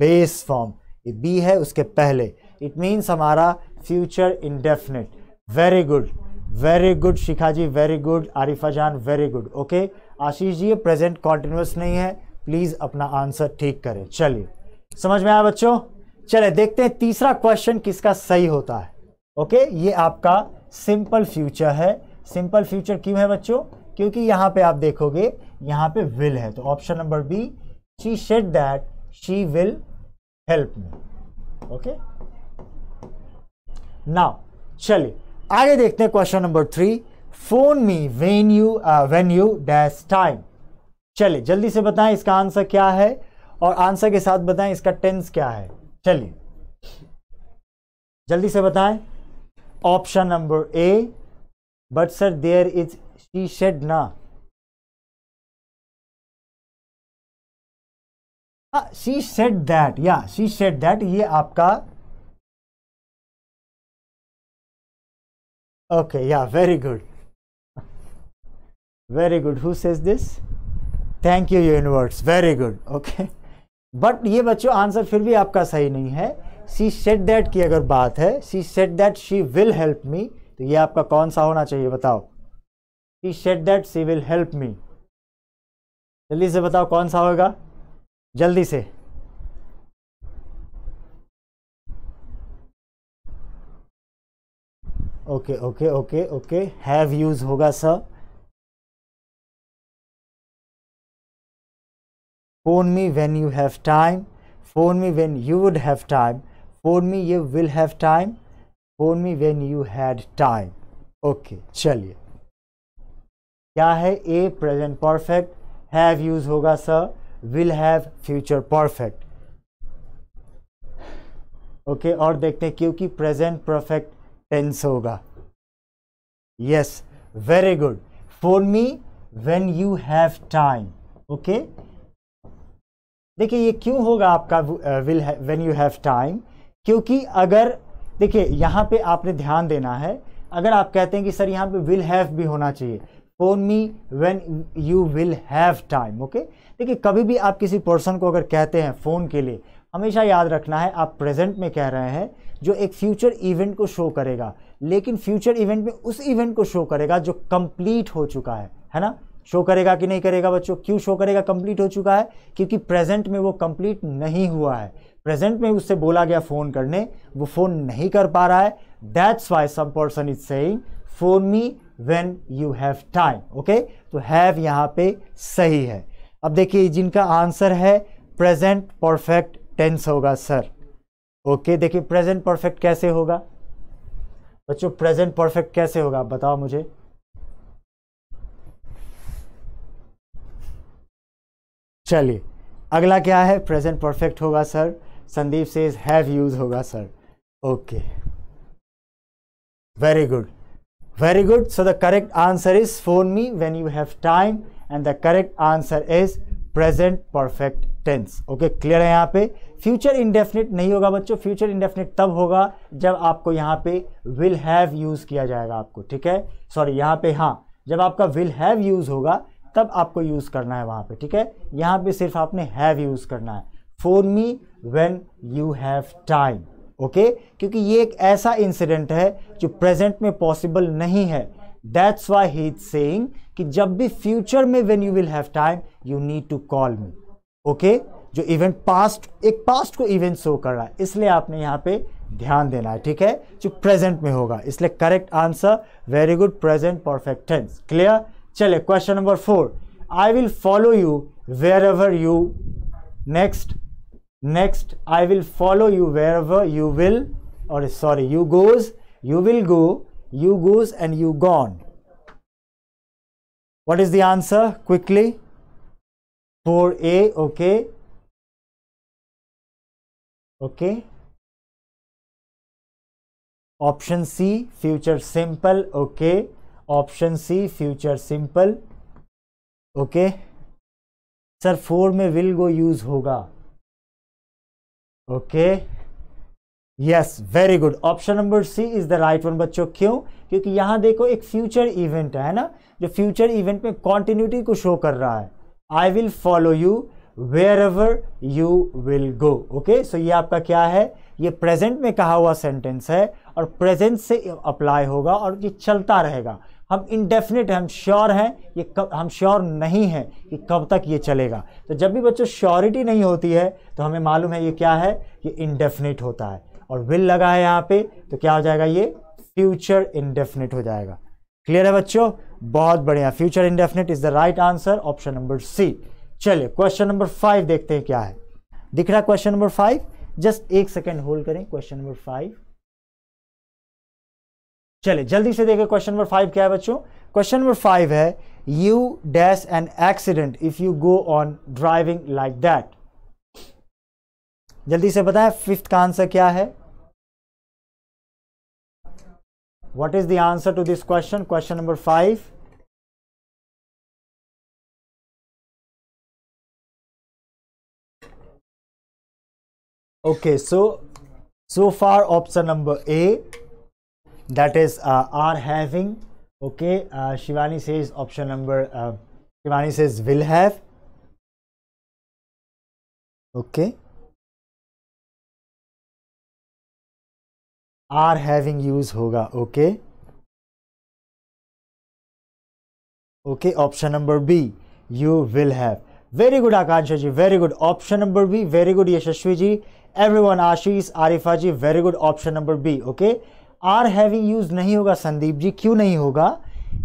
बेस फॉर्म ये बी है उसके पहले इट मीन्स हमारा future indefinite very good very good Shikha ji very good Arifa Jaan very good okay Ashish ji ये प्रेजेंट कॉन्टिन्यूस नहीं है प्लीज़ अपना आंसर ठीक करें चलिए समझ में आया बच्चों चले देखते हैं तीसरा क्वेश्चन किसका सही होता है ओके ये आपका सिंपल फ्यूचर है सिंपल फ्यूचर क्यों है बच्चों क्योंकि यहां पे आप देखोगे यहां पे विल है तो option number B she said that she will help me okay now चलिए आगे देखते हैं question number three phone me when you when you dash time चलिए जल्दी से बताएं इसका आंसर क्या है और आंसर के साथ बताएं इसका टेंस क्या है चलिए जल्दी से बताएं option number A but sir there is she said ना हाँ, शी सेड दैट या शी शेड दैट ये आपका ओके या very good very good who says this thank you universe very good okay but ये बच्चों आंसर फिर भी आपका सही नहीं है सी सेट दैट की अगर बात है she said that she will help me तो ये आपका कौन सा होना चाहिए बताओ she said that she will help me जल्दी से बताओ कौन सा होगा जल्दी से okay okay okay okay have use होगा sir phone me when you have time phone me when you would have time phone me you will have time phone me when you had time okay चलिए क्या है A present perfect have use होगा sir will have future perfect okay और देखते हैं क्योंकि present perfect tense होगा yes very good phone me when you have time okay देखिए ये क्यों होगा आपका will when you have time क्योंकि अगर देखिए यहाँ पे आपने ध्यान देना है अगर आप कहते हैं कि सर यहाँ पे विल हैव भी होना चाहिए phone me when you will have time okay देखिए कभी भी आप किसी पर्सन को अगर कहते हैं फ़ोन के लिए हमेशा याद रखना है आप प्रेजेंट में कह रहे हैं जो एक फ्यूचर इवेंट को शो करेगा लेकिन फ्यूचर इवेंट में उस इवेंट को शो करेगा जो कंप्लीट हो चुका है है ना शो करेगा कि नहीं करेगा बच्चों क्यों शो करेगा कंप्लीट हो चुका है क्योंकि प्रेजेंट में वो कंप्लीट नहीं हुआ है प्रेजेंट में उससे बोला गया फ़ोन करने वो फ़ोन नहीं कर पा रहा है that's why some person is saying phone me when you have time okay तो हैव यहाँ पे सही है अब देखिए जिनका आंसर है प्रेजेंट परफेक्ट टेंस होगा सर ओके okay, देखिए प्रेजेंट परफेक्ट कैसे होगा बच्चों प्रेजेंट परफेक्ट कैसे होगा आप बताओ मुझे चलिए अगला क्या है प्रेजेंट परफेक्ट होगा सर संदीप से इज हैव यूज होगा sir okay very good very good so the correct answer is phone me when you have time and the correct answer is present perfect tense okay clear है यहाँ पे future indefinite नहीं होगा बच्चों future indefinite तब होगा जब आपको यहाँ पे विल हैव यूज किया जाएगा आपको ठीक है सॉरी यहाँ पे हाँ जब आपका विल हैव यूज होगा तब आपको यूज़ करना है वहाँ पे ठीक है यहाँ पे सिर्फ आपने हैव यूज़ करना है phone me when you have time okay क्योंकि ये एक ऐसा इंसिडेंट है जो प्रेजेंट में पॉसिबल नहीं है that's why he is saying कि जब भी फ्यूचर में when you will have time you need to call me okay जो इवेंट पास्ट एक पास्ट को इवेंट शो कर रहा है इसलिए आपने यहाँ पे ध्यान देना है ठीक है जो प्रेजेंट में होगा इसलिए correct answer very good present perfect tense clear चले question number four I will follow you wherever you next next I will follow you wherever you will और sorry you goes you will go, you goes and you gone. What is the answer? Quickly. 4A, okay. Okay. Option C, future simple, okay. Option C future simple okay sir for में will go use होगा okay yes very good option number C is the right one बच्चों क्यों क्योंकि यहां देखो एक future event है ना जो फ्यूचर इवेंट में कॉन्टिन्यूटी को शो कर रहा है I will follow you wherever you will go okay so ये आपका क्या है ये प्रेजेंट में कहा हुआ सेंटेंस है और प्रेजेंट से अप्लाई होगा और ये चलता रहेगा हम इनडेफिनेट हम श्योर हैं ये कब हम श्योर नहीं हैं कि कब तक ये चलेगा तो जब भी बच्चों श्योरिटी नहीं होती है तो हमें मालूम है ये क्या है ये इनडेफिनेट होता है और विल लगा है यहाँ पे तो क्या हो जाएगा ये फ्यूचर इनडेफिनेट हो जाएगा क्लियर है बच्चों बहुत बढ़िया future indefinite is the right answer option number C चलिए क्वेश्चन नंबर फाइव देखते हैं क्या है दिख रहा क्वेश्चन नंबर फाइव जस्ट एक सेकेंड होल्ड करें क्वेश्चन नंबर फाइव चले जल्दी से देखें क्वेश्चन नंबर फाइव क्या है बच्चों क्वेश्चन नंबर फाइव है you dash an accident if you go on driving like that जल्दी से बताएं फिफ्थ का आंसर क्या है what is the answer to this question question number five okay so so far option number A that is uh, are having okay uh, shivani says option number uh, shivani says will have okay are having use hoga okay okay option number b you will have very good akansha ji very good option number b very good yashashvi ji everyone ashish arifa ji very good option number b okay are having use नहीं होगा संदीप जी क्यों नहीं होगा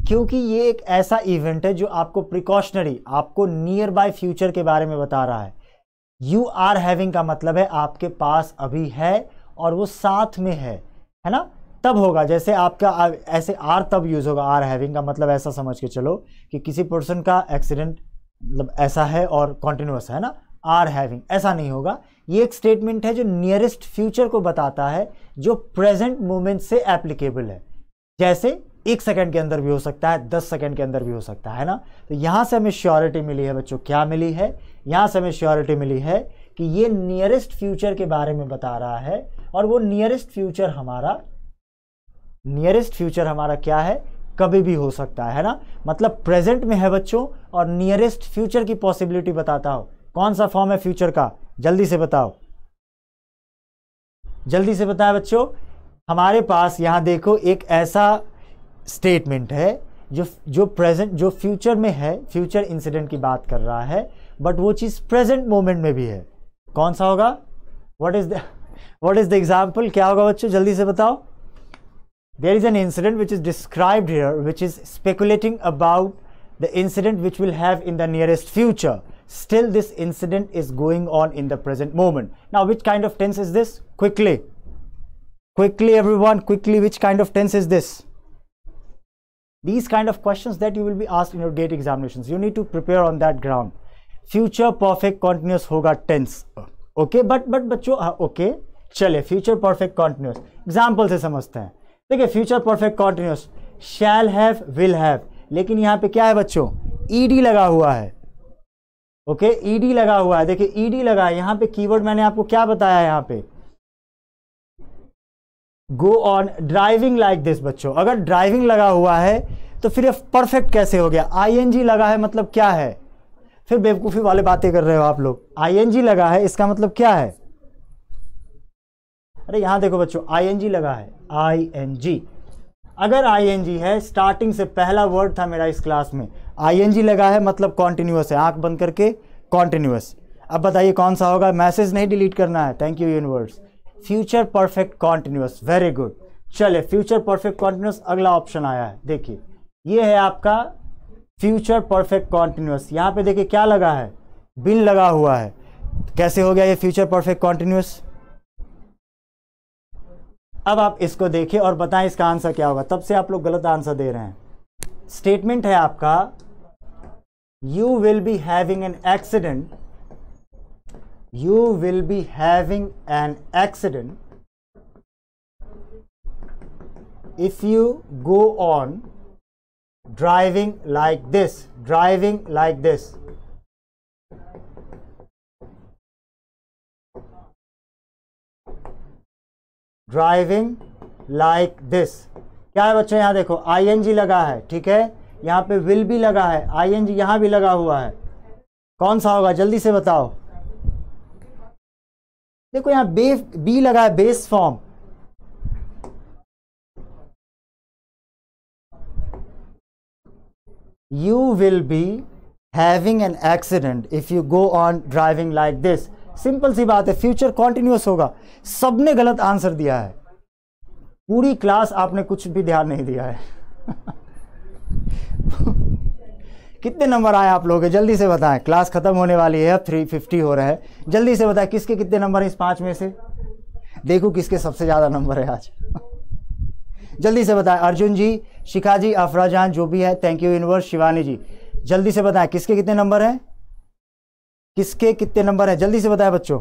क्योंकि ये एक ऐसा event है जो आपको प्रिकॉशनरी आपको नियर बाय फ्यूचर के बारे में बता रहा है यू आर हैविंग का मतलब है आपके पास अभी है और वो साथ में है है ना तब होगा जैसे आपका ऐसे आर तब यूज़ होगा आर हैविंग का मतलब ऐसा समझ के चलो कि किसी पर्सन का एक्सीडेंट मतलब ऐसा है और कॉन्टिन्यूस है ना आर हैविंग ऐसा नहीं होगा ये एक स्टेटमेंट है जो नियरेस्ट फ्यूचर को बताता है जो प्रेजेंट मोमेंट से एप्लीकेबल है जैसे एक सेकंड के अंदर भी हो सकता है दस सेकंड के अंदर भी हो सकता है ना तो यहां से हमें श्योरिटी मिली है बच्चों क्या मिली है यहां से हमें श्योरिटी मिली है कि ये नियरेस्ट फ्यूचर के बारे में बता रहा है और वो नियरेस्ट फ्यूचर हमारा नियरेस्ट फ्यूचर हमारा क्या है कभी भी हो सकता है ना मतलब प्रेजेंट में है बच्चों और नियरेस्ट फ्यूचर की पॉसिबिलिटी बताता हो कौन सा फॉर्म है फ्यूचर का जल्दी से बताओ जल्दी से बताए बच्चों हमारे पास यहाँ देखो एक ऐसा स्टेटमेंट है जो जो प्रेजेंट जो फ्यूचर में है फ्यूचर इंसिडेंट की बात कर रहा है बट वो चीज़ प्रेजेंट मोमेंट में भी है कौन सा होगा what is the what is the example क्या होगा बच्चों जल्दी से बताओ there is an incident which is described here which is speculating about the incident which will have in the nearest future Still, this incident is going on in the present moment. Now, which kind of tense is this? Quickly. Quickly, everyone, quickly, which kind of tense is this? These kind of questions that you will be asked in your gate examinations. You need to prepare on that ground. Future perfect continuous hoga tense. Okay but but बच्चों okay chale future perfect continuous example se samajhte hain dekhiye future perfect continuous shall have will have lekin yahan pe kya hai bachcho ed laga hua hai okay ED e लगा हुआ है देखिए ED e लगा है यहां पे keyword मैंने आपको क्या बताया यहां पे go on driving like this बच्चों अगर ड्राइविंग लगा हुआ है तो फिर ये परफेक्ट कैसे हो गया आईएनजी लगा है मतलब क्या है फिर बेवकूफ़ी वाले बातें कर रहे हो आप लोग आईएनजी लगा है इसका मतलब क्या है अरे यहां देखो बच्चों आईएनजी लगा है आईएनजी अगर आई है स्टार्टिंग से पहला वर्ड था मेरा इस क्लास में आई लगा है मतलब कॉन्टिन्यूस है आँख बंद करके कॉन्टिन्यूस अब बताइए कौन सा होगा मैसेज नहीं डिलीट करना है thank you universe future perfect continuous very good चले फ्यूचर परफेक्ट कॉन्टिन्यूस अगला ऑप्शन आया है देखिए ये है आपका फ्यूचर परफेक्ट कॉन्टिन्यूस यहाँ पे देखिए क्या लगा है बिन लगा हुआ है कैसे हो गया ये फ्यूचर परफेक्ट कॉन्टिन्यूस अब आप इसको देखिए और बताएं इसका आंसर क्या होगा तब से आप लोग गलत आंसर दे रहे हैं स्टेटमेंट है आपका you will be having an accident you will be having an accident if you go on driving like this driving like this driving like this क्या है बच्चों यहाँ देखो आई जी लगा है ठीक है यहाँ पे विल भी लगा है आई एन जी यहाँ भी लगा हुआ है कौन सा होगा जल्दी से बताओ देखो यहाँ बे बी लगा है base form you will be having an accident if you go on driving like this simple सी बात है फ्यूचर कॉन्टिन्यूस होगा सबने गलत आंसर दिया है पूरी क्लास आपने कुछ भी ध्यान नहीं दिया है कितने नंबर आए आप लोग जल्दी से बताएं क्लास खत्म होने वाली है अब थ्री फिफ्टी हो रहा है जल्दी से बताएं किसके कितने नंबर हैं इस पांच में से देखो किसके सबसे ज़्यादा नंबर है आज जल्दी से बताएं अर्जुन जी शिखा जी अफराजान जो भी है thank you universe Shivani ji जल्दी से बताएं किसके कितने नंबर हैं किसके कितने नंबर है जल्दी से बताए बच्चों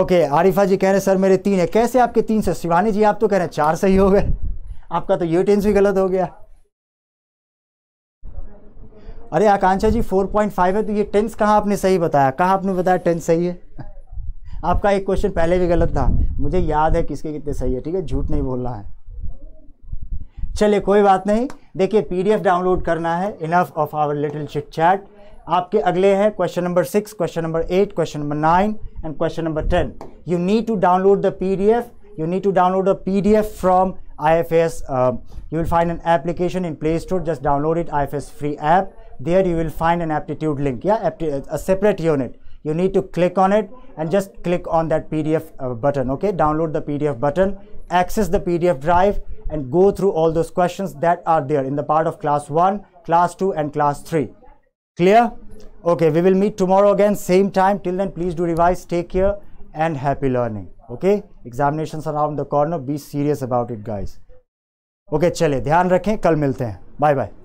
ओके आरिफा जी कह रहे हैं सर मेरे तीन है कैसे आपके तीन से शिवानी जी आप तो कह रहे हैं चार सही हो गए आपका तो ये टेंस भी गलत हो गया अरे आकांक्षा जी 4.5 है तो ये टेंस कहाँ आपने सही बताया कहाँ आपने बताया टेंस सही है आपका एक क्वेश्चन पहले भी गलत था मुझे याद है किसके कितने सही है ठीक है झूठ नहीं बोलना है चलिए कोई बात नहीं देखिए पीडीएफ डाउनलोड करना है enough of our little chit chat आपके अगले हैं question number six question number eight question number nine and question number ten you need to download the P D F you need to download the F from I F S you will find an application in Play Store just download it I F S free app there you will find an aptitude link या separate unit you need to click on it and just click on that P D F button okay download the P D F button access the P D F drive and go through all those questions that are there in the part of class one class two and class three Clear? Okay, we will meet tomorrow again, same time. Till then, please do revise. Take care and happy learning. Okay? Examinations are around the corner. Be serious about it, guys. Okay, chale. ध्यान रखें कल milte hain. Bye bye.